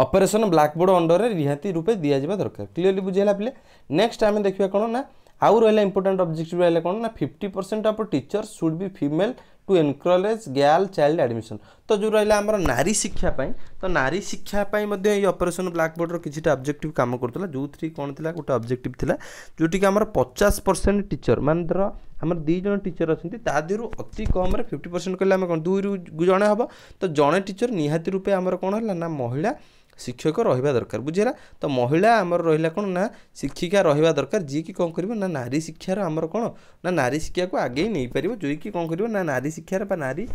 अपरेसन ब्लाकबोर्ड अंडर में रिहाती रूपे दिजा दरकार क्लीयरली बुझेगा पे नेक्स्ट आम देखा कौन ना ଆଉ ରହିଲା ଇମ୍ପୋର୍ଟାଣ୍ଟ ଅବଜେକ୍ଟିଭ୍ ରହିଲା କ'ଣ ନା fifty percent of teacher should be female to encourage girl child admission ତ ଯେଉଁ ରହିଲା ଆମର ନାରୀ ଶିକ୍ଷା ପାଇଁ ତ ନାରୀ ଶିକ୍ଷା ପାଇଁ ମଧ୍ୟ ଏଇ ଅପରେସନ୍ ବ୍ଲାକ୍ବୋର୍ଡ଼ର କିଛିଟା ଅବଜେକ୍ଟିଭ୍ କାମ କରୁଥିଲା ଯେଉଁଥିରେ କ'ଣ ଥିଲା ଗୋଟେ ଅବଜେକ୍ଟିଭ୍ ଥିଲା ଯେଉଁଠିକି ଆମର ପଚାଶ ପରସେଣ୍ଟ ଟିଚର ମାନେ ଧର ଆମର ଦୁଇ ଜଣ ଟିଚର ଅଛନ୍ତି ତା ଦେହରୁ ଅତି କମ୍ରେ ଫିଫ୍ଟି ପରସେଣ୍ଟ କହିଲେ ଆମେ କ'ଣ ଦୁଇରୁ ଜଣେ ହେବ ତ ଜଣେ ଟିଚର ନିହାତି ରୂପେ ଆମର କ'ଣ ହେଲା ନା ମହିଳା शिक्षक रहा दरकार बुझेगा तो महिला आमर रहा कौन ना शिक्षिका रहा दरकार जी कि कौन कर नारी शिक्षार आमर कौन ना नारी शिक्षा को आगे नहीं पार जो कि कौन कर नारी शिक्षार नारी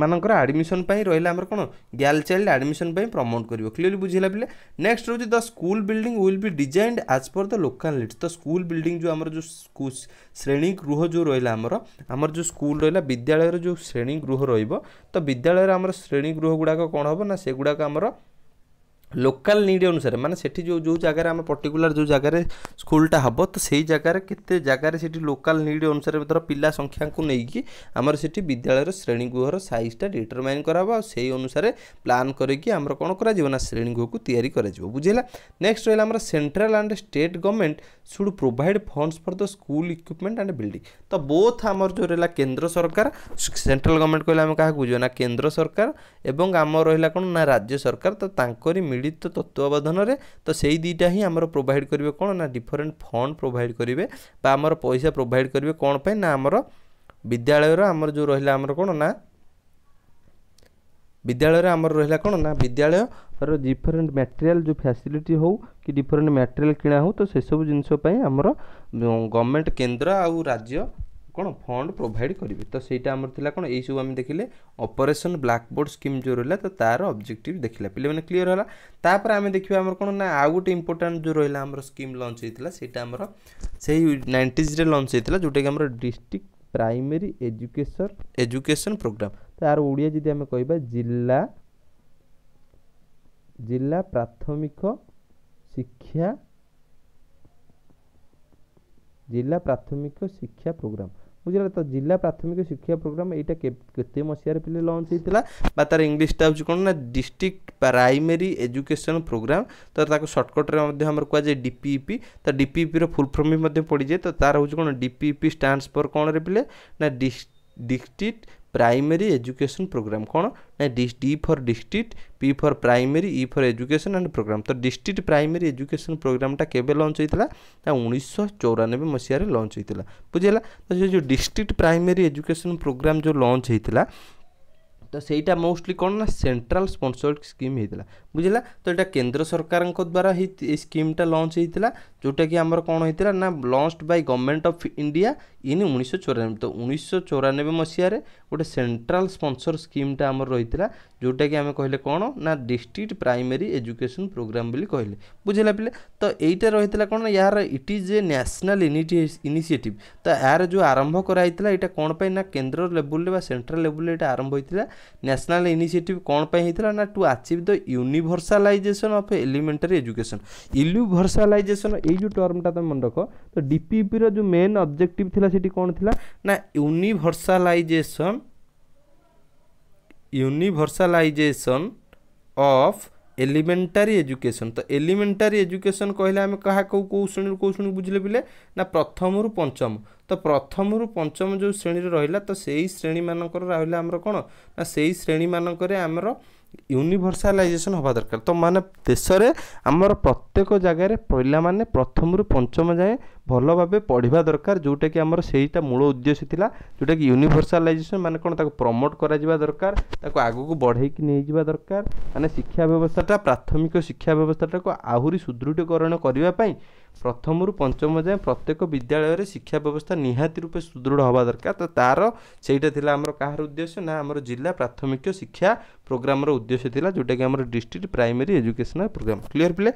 ମାନଙ୍କର ଆଡ଼ମିସନ୍ ପାଇଁ ରହିଲା ଆମର କ'ଣ ଗ୍ୟାଲ୍ ଚାଇଲ୍ଡ ଆଡ଼ମିସନ୍ ପାଇଁ ପ୍ରମୋଟ୍ କରିବ କ୍ଲିଅରଲି ବୁଝିଲା ପିଲା ନେକ୍ସଟ ରହୁଛି the school building will be designed as per the locality ତ ସ୍କୁଲ ବିଲ୍ଡିଂ ଯେଉଁ ଆମର ଯେଉଁ ଶ୍ରେଣୀ ଗୃହ ଯେଉଁ ରହିଲା ଆମର ଆମର ଯେଉଁ ସ୍କୁଲ ରହିଲା ବିଦ୍ୟାଳୟର ଯେଉଁ ଶ୍ରେଣୀ ଗୃହ ରହିବ ତ ବିଦ୍ୟାଳୟରେ ଆମର ଶ୍ରେଣୀ ଗୃହ ଗୁଡ଼ାକ କ'ଣ ହେବ ନା ସେଗୁଡ଼ାକ ଆମର ଲୋକାଲ୍ ନିଡ଼୍ ଅନୁସାରେ ମାନେ ସେଠି ଯେଉଁ ଯେଉଁ ଜାଗାରେ ଆମେ ପର୍ଟିକୁଲାର ଯେଉଁ ଜାଗାରେ ସ୍କୁଲଟା ହେବ ତ ସେଇ ଜାଗାରେ କେତେ ଜାଗାରେ ସେଠି ଲୋକାଲ୍ ନିଡ଼୍ ଅନୁସାରେ ଧର ପିଲା ସଂଖ୍ୟାକୁ ନେଇକି ଆମର ସେଠି ବିଦ୍ୟାଳୟର ଶ୍ରେଣୀଗୃହର ସାଇଜ୍ଟା ଡିଟରମାଇନ୍ କରାହେବ ଆଉ ସେଇ ଅନୁସାରେ ପ୍ଲାନ୍ କରିକି ଆମର କ'ଣ କରାଯିବ ନା ଶ୍ରେଣୀଗୃହକୁ ତିଆରି କରାଯିବ ବୁଝିଲା ନେକ୍ସଟ ରହିଲା ଆମର central and state government should provide funds for the school equipment and building ତ ବୋଥ୍ ଆମର ଯେଉଁ ରହିଲା କେନ୍ଦ୍ର ସରକାର ସେଣ୍ଟ୍ରାଲ୍ ଗଭର୍ଣ୍ଣମେଣ୍ଟ କହିଲେ ଆମେ କାହାକୁ ବୁଝିବା ନା କେନ୍ଦ୍ର ସରକାର ଏବଂ ଆମର ରହିଲା କ'ଣ ନା ରାଜ୍ୟ ସରକାର ତ ତାଙ୍କରି ମିଡ଼ି पीड़ित तत्वावधान में तो से दुटा ही आम प्रोभाइड करेंगे कौन ना डिफरेन्ट फंड प्रोभाइड करेंगे आमर पैसा प्रोभाइड करेंगे कौन पर आमर विद्यालय आमर जो रहा आमर कौन ना विद्यालय आमर रहा कौन ना विद्यालय डिफरेन्ट मेटेरियाल जो फैसिलिटी हो कि डिफरेन्ट मेटेरियाल किणा सब जिनपाई आमर गवर्नमेंट केन्द्र आ राज्य କ'ଣ ଫଣ୍ଡ ପ୍ରୋଭାଇଡ଼ କରିବେ ତ ସେଇଟା ଆମର ଥିଲା କ'ଣ ଏଇସବୁ ଆମେ ଦେଖିଲେ ଅପରେସନ୍ ବ୍ଲାକ୍ବୋର୍ଡ଼ ସ୍କିମ୍ ଯେଉଁ ରହିଲା ତ ତା'ର ଅବଜେକ୍ଟିଭ୍ ଦେଖିଲା ପିଲାମାନେ କ୍ଲିଅର୍ ହେଲା ତାପରେ ଆମେ ଦେଖିବା ଆମର କ'ଣ ନା ଆଉ ଗୋଟେ ଇମ୍ପୋର୍ଟାଣ୍ଟ ଯେଉଁ ରହିଲା ଆମର ସ୍କିମ୍ ଲଞ୍ଚ ହେଇଥିଲା ସେଇଟା ଆମର ସେଇ ନାଇଣ୍ଟିଜ୍ରେ ଲଞ୍ଚ ହେଇଥିଲା ଯେଉଁଟାକି ଆମର district primary education education programme ତା'ର ଓଡ଼ିଆ ଯଦି ଆମେ କହିବା ଜିଲ୍ଲା ଜିଲ୍ଲା ପ୍ରାଥମିକ ଶିକ୍ଷା ଜିଲ୍ଲା ପ୍ରାଥମିକ ଶିକ୍ଷା ପ୍ରୋଗ୍ରାମ୍ ବୁଝିଲା ତ ଜିଲ୍ଲା ପ୍ରାଥମିକ ଶିକ୍ଷା ପ୍ରୋଗ୍ରାମ୍ ଏଇଟା କେତେ ମସିହାରେ ପିଲେ ଲଞ୍ଚ ହେଇଥିଲା ବା ତା'ର ଇଂଲିଶଟା ହେଉଛି କ'ଣ ନା ଡିଷ୍ଟ୍ରିକ୍ଟ ପ୍ରାଇମେରୀ ଏଜୁକେସନ୍ ପ୍ରୋଗ୍ରାମ୍ ତ ତାକୁ ସର୍ଟକଟ୍ରେ ମଧ୍ୟ ଆମର କୁହାଯାଏ ଡି ପି ଇ ପି ତ ଡି ପି ଇ ପିର ଫୁଲ୍ ଫର୍ମ ବି ମଧ୍ୟ ପଡ଼ିଯାଏ ତ ତା'ର ହେଉଛି କ'ଣ D P E P stands for କ'ଣରେ ପିଲେ ନା ଡିଷ୍ଟ୍ରିକ୍ଟ प्राइमेरी एजुकेशन प्रोग्राम कौन ना D for district P for primary E for education and programme तो डिस्ट्रिक्ट प्राइमेरी एजुकेशन प्रोग्रामा के लंच होता ना उन्नीस चौरानबे मसीह लंच होता बुझेगा तो ये जो डिस्ट्रिक्ट प्राइमेरी एजुकेशन प्रोग्राम जो लंच होता ତ ସେଇଟା ମୋଷ୍ଟଲି କ'ଣ ନା ସେଣ୍ଟ୍ରାଲ୍ ସ୍ପନ୍ସର୍ଡ଼ ସ୍କିମ୍ ହେଇଥିଲା बुझेगा तो ଏଇଟା केन्द्र सरकार द्वारा ଏଇ ସ୍କିମ୍ଟା ଲଞ୍ଚ ହେଇଥିଲା ଯେଉଁଟାକି ଆମର କ'ଣ ହେଇଥିଲା ନା launch by government of India in ଉଣେଇଶହ ଚଉରାନବେ ତ ଉଣେଇଶହ ଚଉରାନବେ ମସିହାରେ ଗୋଟେ ସେଣ୍ଟ୍ରାଲ୍ ସ୍ପନ୍ସର ସ୍କିମ୍ଟା ଆମର ରହିଥିଲା ଯେଉଁଟାକି ଆମେ କହିଲେ କ'ଣ ନା ଡିଷ୍ଟ୍ରିକ୍ଟ ପ୍ରାଇମେରୀ ଏଜୁକେସନ୍ ପ୍ରୋଗ୍ରାମ୍ ବୋଲି କହିଲେ ବୁଝିଲା ପିଲେ ତ ଏଇଟା ରହିଥିଲା କ'ଣ ଏହାର it is a national initiative ତ ଏହାର ଯେଉଁ ଆରମ୍ଭ କରାଯାଇଥିଲା ଏଇଟା କ'ଣ ପାଇଁ ନା କେନ୍ଦ୍ର ଲେବୁଲ୍ରେ ବା ସେଣ୍ଟ୍ରାଲ୍ ଲେବୁଲ୍ରେ ଏଇଟା ଆରମ୍ଭ ହୋଇଥିଲା ନ୍ୟାସନାଲ୍ ଇନିସିଏଟିଭ୍ କ'ଣ ପାଇଁ ହେଇଥିଲା ନା to achieve the universalisation of elementary education universalisation ଏଇ जो टर्मटा तुम मन रख तो डीपीपी रो मेन ऑब्जेक्टिव थिला सेठी कोन थिला ना universalisation universalisation of elementary education तो एलिमेंटारी एजुकेशन कहले आम क्या कौ कौ श्रेणी कौ श्रेणी बुझे बोले ना प्रथम रु पंचम तो प्रथम रु पंचम जो श्रेणी रहा तो से श्रेणी मानक रहा कौन ना से श्रेणी मानक आमर ୟୁନିଭର୍ସାଲାଇଜେସନ୍ ହେବା ଦରକାର ତ ମାନେ ଦେଶରେ ଆମର ପ୍ରତ୍ୟେକ ଜାଗାରେ ପିଲାମାନେ ପ୍ରଥମରୁ ପଞ୍ଚମ ଯାଏଁ ଭଲ ଭାବେ ପଢ଼ିବା ଦରକାର ଯେଉଁଟାକି ଆମର ସେଇଟା ମୂଳ ଉଦ୍ଦେଶ୍ୟ ଥିଲା ଯେଉଁଟାକି ୟୁନିଭର୍ସାଲାଇଜେସନ୍ ମାନେ କ'ଣ ତାକୁ ପ୍ରମୋଟ୍ କରାଯିବା ଦରକାର ତାକୁ ଆଗକୁ ବଢ଼େଇକି ନେଇଯିବା ଦରକାର ମାନେ ଶିକ୍ଷା ବ୍ୟବସ୍ଥାଟା ପ୍ରାଥମିକ ଶିକ୍ଷା ବ୍ୟବସ୍ଥାଟାକୁ ଆହୁରି ସୁଦୃଢ଼ୀକରଣ କରିବା ପାଇଁ ପ୍ରଥମରୁ ପଞ୍ଚମ ଯାଏଁ ପ୍ରତ୍ୟେକ ବିଦ୍ୟାଳୟରେ ଶିକ୍ଷା ବ୍ୟବସ୍ଥା ନିହାତି ରୂପେ ସୁଦୃଢ଼ ହେବା ଦରକାର ତ ତା'ର ସେଇଟା ଥିଲା ଆମର କାହାର ଉଦ୍ଦେଶ୍ୟ ନା ଆମର ଜିଲ୍ଲା ପ୍ରାଥମିକ ଶିକ୍ଷା ପ୍ରୋଗ୍ରାମର ଉଦ୍ଦେଶ୍ୟ ଥିଲା ଯେଉଁଟାକି ଆମର district primary educational programme clear ପିଲେ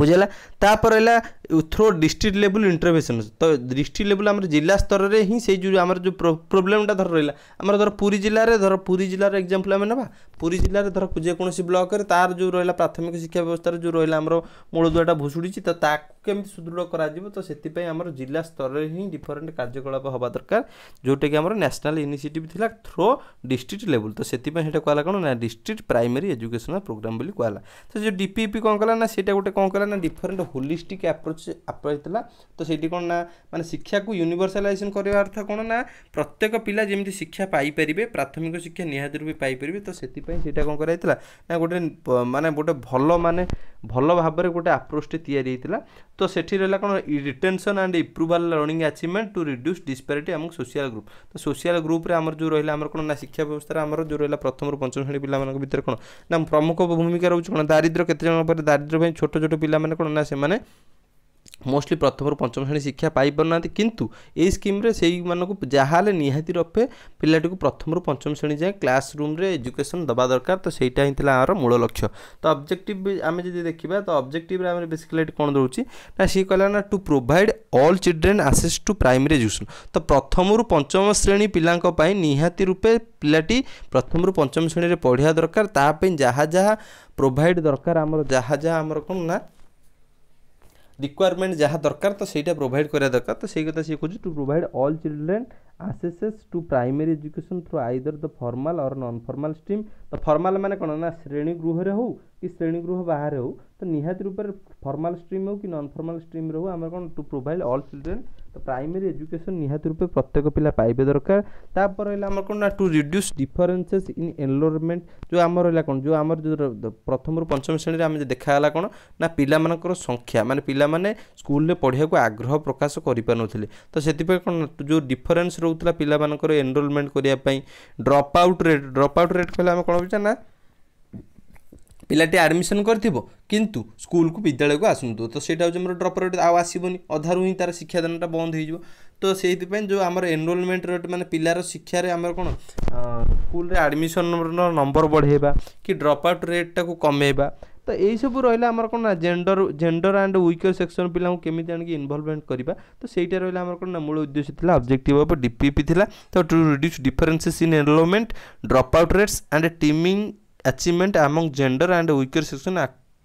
ବୁଝାଇଲା ତାପରେ ହେଲା থ্রো ডিস্ট্রিক্ট লেভেল ইন্টরভেনশন ତ ଡିଷ୍ଟ୍ରିକ୍ଟ ଲେଭେଲ ଆମର ଜିଲ୍ଲା ସ୍ତରରେ ହିଁ ସେଇ ଯେଉଁ ଆମର ଯେଉଁ ପ୍ରୋବ୍ଲେମଟା ଧର ରହିଲା ଆମର ଧର ପୁରୀ ଜିଲ୍ଲାରେ ଧର ପୁରୀ ଜିଲ୍ଲାର ଏକ୍ଜାମ୍ପଲ୍ ଆମେ ନେବା ପୁରୀ ଜିଲ୍ଲାରେ ଧର ଯେକୌଣସି ବ୍ଲକରେ ତା'ର ଯେଉଁ ରହିଲା ପ୍ରାଥମିକ ଶିକ୍ଷା ବ୍ୟବସ୍ଥାରେ ଯେଉଁ ରହିଲା ଆମର ମୂଳଦୁଆଟା ଭୁଷୁଡ଼ିଛି ତ ତାକୁ କେମିତି ସୁଦୃଢ଼ କରାଯିବ ତ ସେଥିପାଇଁ ଆମର ଜିଲ୍ଲା ସ୍ତରରେ ହିଁ ଡିଫରେଣ୍ଟ କାର୍ଯ୍ୟକଳାପ ହେବା ଦରକାର ଯେଉଁଟାକି ଆମର ନ୍ୟାସନାଲ୍ ଇନିସିଏଟିଭ୍ ଥିଲା ଥ୍ରୋ ଡିଷ୍ଟ୍ରିକ୍ଟ ଲେଭେଲ ତ ସେଥିପାଇଁ ସେଇଟା କୁହାଲା କ'ଣ ନା ଡିଷ୍ଟ୍ରିକ୍ଟ ପ୍ରାଇମେରୀ ଏଜୁକେସନାଲ୍ ପ୍ରୋଗ୍ରାମ୍ ବୋଲି କୁହାଲା ତ ଯେଉଁ ଡିପିପି କ'ଣ କଲା ନା ସେଇଟା ଗୋଟେ କ'ଣ କଲା ନା ଡିଫରେଣ୍ଟ ହୋଲିଷ୍ଟିକ୍ ଆପ୍ରୋଚ୍ ଆଲୋଚନା ହୋଇଥିଲା ତ ସେଇଠି କ'ଣ ନା ମାନେ ଶିକ୍ଷାକୁ ୟୁନିଭର୍ସାଲାଇଜେସନ୍ କରିବା ଅର୍ଥ କ'ଣ ନା ପ୍ରତ୍ୟେକ ପିଲା ଯେମିତି ଶିକ୍ଷା ପାଇପାରିବେ ପ୍ରାଥମିକ ଶିକ୍ଷା ନିହାତି ରୂପେ ପାଇପାରିବେ ତ ସେଥିପାଇଁ ସେଇଟା କ'ଣ କରାଯାଇଥିଲା ନା ଗୋଟେ ମାନେ ଗୋଟେ ଭଲ ମାନେ ଭଲ ଭାବରେ ଗୋଟେ ଆପ୍ରୋଚ୍ଟେ ତିଆରି ହେଇଥିଲା ତ ସେଠି ରହିଲା କ'ଣ retention and improval learning achievement to reduce disparity ଆମ ସୋସିଆଲ ଗ୍ରୁପ୍ ତ ସୋସିଆଲ ଗ୍ରୁପ୍ରେ ଆମର ଯେଉଁ ରହିଲା ଆମର କ'ଣ ନା ଶିକ୍ଷା ବ୍ୟବସ୍ଥାରେ ଆମର ଯେଉଁ ରହିଲା ପ୍ରଥମରୁ ପଞ୍ଚମ ଶ୍ରେଣୀ ପିଲାମାନଙ୍କ ଭିତରେ କ'ଣ ନା ପ୍ରମୁଖ ଭୂମିକା ରହୁଛି କ'ଣ ଦାରିଦ୍ର୍ୟ କେତେ ଜଣ ପରେ ଦାରିଦ୍ର୍ୟ ପାଇଁ ଛୋଟ ଛୋଟ ପିଲାମାନେ କ'ଣ ନା ସେମାନେ ମୋଷ୍ଟଲି ପ୍ରଥମରୁ ପଞ୍ଚମ ଶ୍ରେଣୀ ଶିକ୍ଷା ପାଇପାରୁନାହାନ୍ତି କିନ୍ତୁ ଏହି ସ୍କିମ୍ରେ ସେଇମାନଙ୍କୁ ଯାହାହେଲେ ନିହାତି ରୂପେ ପିଲାଟିକୁ ପ୍ରଥମରୁ ପଞ୍ଚମ ଶ୍ରେଣୀ ଯାଏଁ କ୍ଲାସ୍ ରୁମ୍ରେ ଏଜୁକେସନ୍ ଦେବା ଦରକାର ତ ସେଇଟା ହିଁ ଥିଲା ଆମର ମୂଳ ଲକ୍ଷ୍ୟ ତ ଅବଜେକ୍ଟିଭ୍ ଆମେ ଯଦି ଦେଖିବା ତ ଅବଜେକ୍ଟିଭ୍ରେ ଆମର ବେସିକାଲି ଏଠି କ'ଣ ରହୁଛି ନା ସିଏ କହିଲା ନା to provide all children access to primary education ତ ପ୍ରଥମରୁ ପଞ୍ଚମ ଶ୍ରେଣୀ ପିଲାଙ୍କ ପାଇଁ ନିହାତି ରୂପେ ପିଲାଟି ପ୍ରଥମରୁ ପଞ୍ଚମ ଶ୍ରେଣୀରେ ପଢ଼ିବା ଦରକାର ତା ପାଇଁ ଯାହା ଯାହା ପ୍ରୋଭାଇଡ଼ ଦରକାର ଆମର ଯାହା ଯାହା ଆମର କ'ଣ ନା ରିକ୍ୱାରମେଣ୍ଟ ଯାହା ଦରକାର ତ ସେଇଟା ପ୍ରୋଭାଇଡ଼ କରିବା ଦରକାର ତ ସେଇ କଥା ସିଏ କହୁଛି to provide all children accesses to primary education through either the formal or non formal stream ତ ଫର୍ମାଲ୍ ମାନେ କ'ଣ ନା ଶ୍ରେଣୀଗୃହରେ ହେଉ କି ଶ୍ରେଣୀଗୃହ ବାହାରେ ହେଉ ତ ନିହାତି ରୂପରେ ଫର୍ମାଲ୍ ଷ୍ଟ୍ରିମ୍ ହେଉ କି ନନ୍ ଫର୍ମାଲ୍ ଷ୍ଟ୍ରିମ୍ରେ ହେଉ ଆମର କ'ଣ ଟୁ ପ୍ରୋଭାଇଡ଼ ଅଲ୍ ଚିଲଡ୍ରେନ୍ ତ ପ୍ରାଇମେରୀ ଏଜୁକେସନ୍ ନିହାତି ରୂପେ ପ୍ରତ୍ୟେକ ପିଲା ପାଇବା ଦରକାର ତାପରେ ରହିଲା ଆମର କ'ଣ ନା to reduce differences in enrolment ଯେଉଁ ଆମର ରହିଲା କ'ଣ ଯେଉଁ ଆମର ଯେଉଁ ପ୍ରଥମରୁ ପଞ୍ଚମ ଶ୍ରେଣୀରେ ଆମେ ଦେଖାଗଲା କ'ଣ ନା ପିଲାମାନଙ୍କର ସଂଖ୍ୟା ମାନେ ପିଲାମାନେ ସ୍କୁଲରେ ପଢ଼ିବାକୁ ଆଗ୍ରହ ପ୍ରକାଶ କରିପାରୁନଥିଲେ ତ ସେଥିପାଇଁ କ'ଣ ଯେଉଁ ଡିଫରେନ୍ସ ରହୁଥିଲା ପିଲାମାନଙ୍କର ଏନରୋଲମେଣ୍ଟ କରିବା ପାଇଁ drop out rate drop out rate କହିଲେ ଆମେ କ'ଣ ବୁଝା ନା ପିଲାଟି ଆଡ଼ମିସନ୍ କରିଥିବ କିନ୍ତୁ ସ୍କୁଲକୁ ବିଦ୍ୟାଳୟକୁ ଆସୁନଥିବ ତ ସେଇଟା ହେଉଛି ଆମର ଡ୍ରପ୍ ରେଟ୍ ଆଉ ଆସିବନି ଅଧାରୁ ହିଁ ତା'ର ଶିକ୍ଷାଦାନଟା ବନ୍ଦ ହେଇଯିବ ତ ସେଇଥିପାଇଁ ଯେଉଁ ଆମର ଏନରୋଲମେଣ୍ଟ ରେଟ୍ ମାନେ ପିଲାର ଶିକ୍ଷାରେ ଆମର କ'ଣ ସ୍କୁଲରେ ଆଡ଼ମିସନ୍ର ନମ୍ବର ବଢ଼େଇବା କି ଡ୍ରପ୍ ଆଉଟ୍ ରେଟ୍ଟାକୁ କମେଇବା ତ ଏଇସବୁ ରହିଲା ଆମର କ'ଣ ନା gender gender and weaker section ପିଲାଙ୍କୁ କେମିତି ଆଣିକି ଇନଭଲ୍ଭମେଣ୍ଟ କରିବା ତ ସେଇଟା ରହିଲା ଆମର କ'ଣ ନା ମୂଳ ଉଦ୍ଦେଶ୍ୟ ଥିଲା ଅବଜେକ୍ଟିଭ୍ ଅଫ୍ ଡିପିପି ଥିଲା ତ to reduce differences in enrolment drop out rates and teaming achievement among gender and weaker section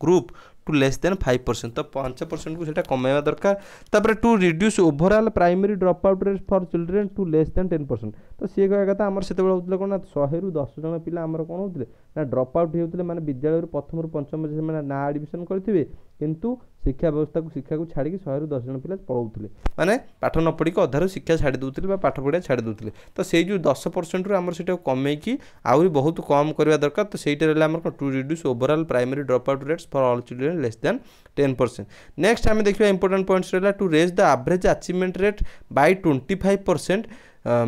group to less than 5% तो 5% को सेटा कमेवा दरकार तापर to reduce overall primary drop out rate for children to less than 10% तो से कहया कथा हमर सेतेबेले होतले कोन 100 रु 10 जण पिला हमर कोन होतले ना ड्रॉप आउट होतले माने विद्यालय रु प्रथम रु पंचम जे माने ना एडमिशन करथिबे किंतु ଶିକ୍ଷା ବ୍ୟବସ୍ଥାକୁ ଶିକ୍ଷାକୁ ଛାଡ଼ିକି ଶହେରୁ ଦଶ ଜଣ ପିଲା ପଳାଉଥିଲେ ମାନେ ପାଠ ନ ପଢ଼ିକି ଅଧାରୁ ଶିକ୍ଷା ଛାଡ଼ି ଦେଉଥିଲେ ବା ପାଠ ପଢ଼ିବା ଛାଡ଼ି ଦେଉଥିଲେ ତ ସେଇ ଯେଉଁ ଦଶ ପରସେଣ୍ଟରୁ ଆମର ସେଇଟାକୁ କମେଇକି ଆହୁରି ବହୁତ କମ୍ କରିବା ଦରକାର ତ ସେଇଟା ରହିଲା ଆମର to reduce overall primary drop out rates for all children less than ten percent next ଆମେ ଦେଖିବା ଇମ୍ପୋର୍ଟାଣ୍ଟ ପଏଣ୍ଟସ୍ ରହିଲା to raise the average achievement rate by twenty five percent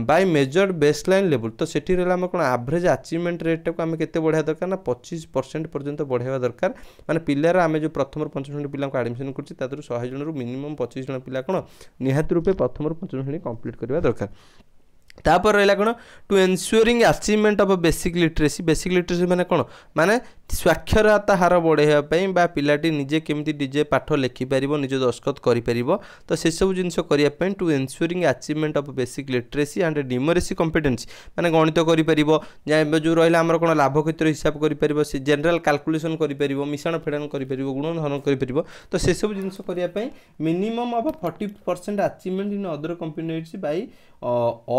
by measured baseline ଲେବୁଲ୍ ତ ସେଠି ରହିଲା ଆମର କ'ଣ average achievement ରେଟ୍ଟାକୁ ଆମେ କେତେ ବଢ଼ାଇବା ଦରକାର ନା ପଚିଶ ପରସେଣ୍ଟ ପର୍ଯ୍ୟନ୍ତ ବଢ଼ାଇବା ଦରକାର ମାନେ ପିଲାର ଆମେ ଯେଉଁ ପ୍ରଥମରୁ ପଞ୍ଚମ ଶ୍ରେଣୀ ପିଲାଙ୍କୁ ଆଡ଼ମିସନ୍ କରୁଛି ତା ଦେହରୁ ଶହେ ଜଣରୁ ମିନିମମ୍ ପଚିଶ ଜଣ ପିଲା କ'ଣ ନିହାତି ରୂପେ ପ୍ରଥମରୁ ପଞ୍ଚମ ଶ୍ରେଣୀ କମ୍ପ୍ଲିଟ୍ କରିବା ଦରକାର ତାପରେ ରହିଲା କ'ଣ to ensuring achievement of basic literacy basic literacy ମାନେ କ'ଣ ମାନେ ସ୍ୱାକ୍ଷରତା ହାର ବଢ଼ାଇବା ପାଇଁ ବା ପିଲାଟି ନିଜେ କେମିତି ନିଜେ ପାଠ ଲେଖିପାରିବ ନିଜ ଦସ୍ତଖତ କରିପାରିବ ତ ସେସବୁ ଜିନିଷ କରିବା ପାଇଁ to ensuring achievement of basic literacy and numeracy competency ମାନେ ଗଣିତ କରିପାରିବ ଯେଉଁ ରହିଲା ଆମର କ'ଣ ଲାଭ କ୍ଷେତ୍ର ହିସାବ କରିପାରିବ ସେ ଜେନେରାଲ୍ କାଲକୁଲେସନ୍ କରିପାରିବ ମିଶାଣ ଫେଡ଼ାଣ କରିପାରିବ ଗୁଣଧନ କରିପାରିବ ତ ସେସବୁ ଜିନିଷ କରିବା ପାଇଁ minimum of forty percent achievement in other competency by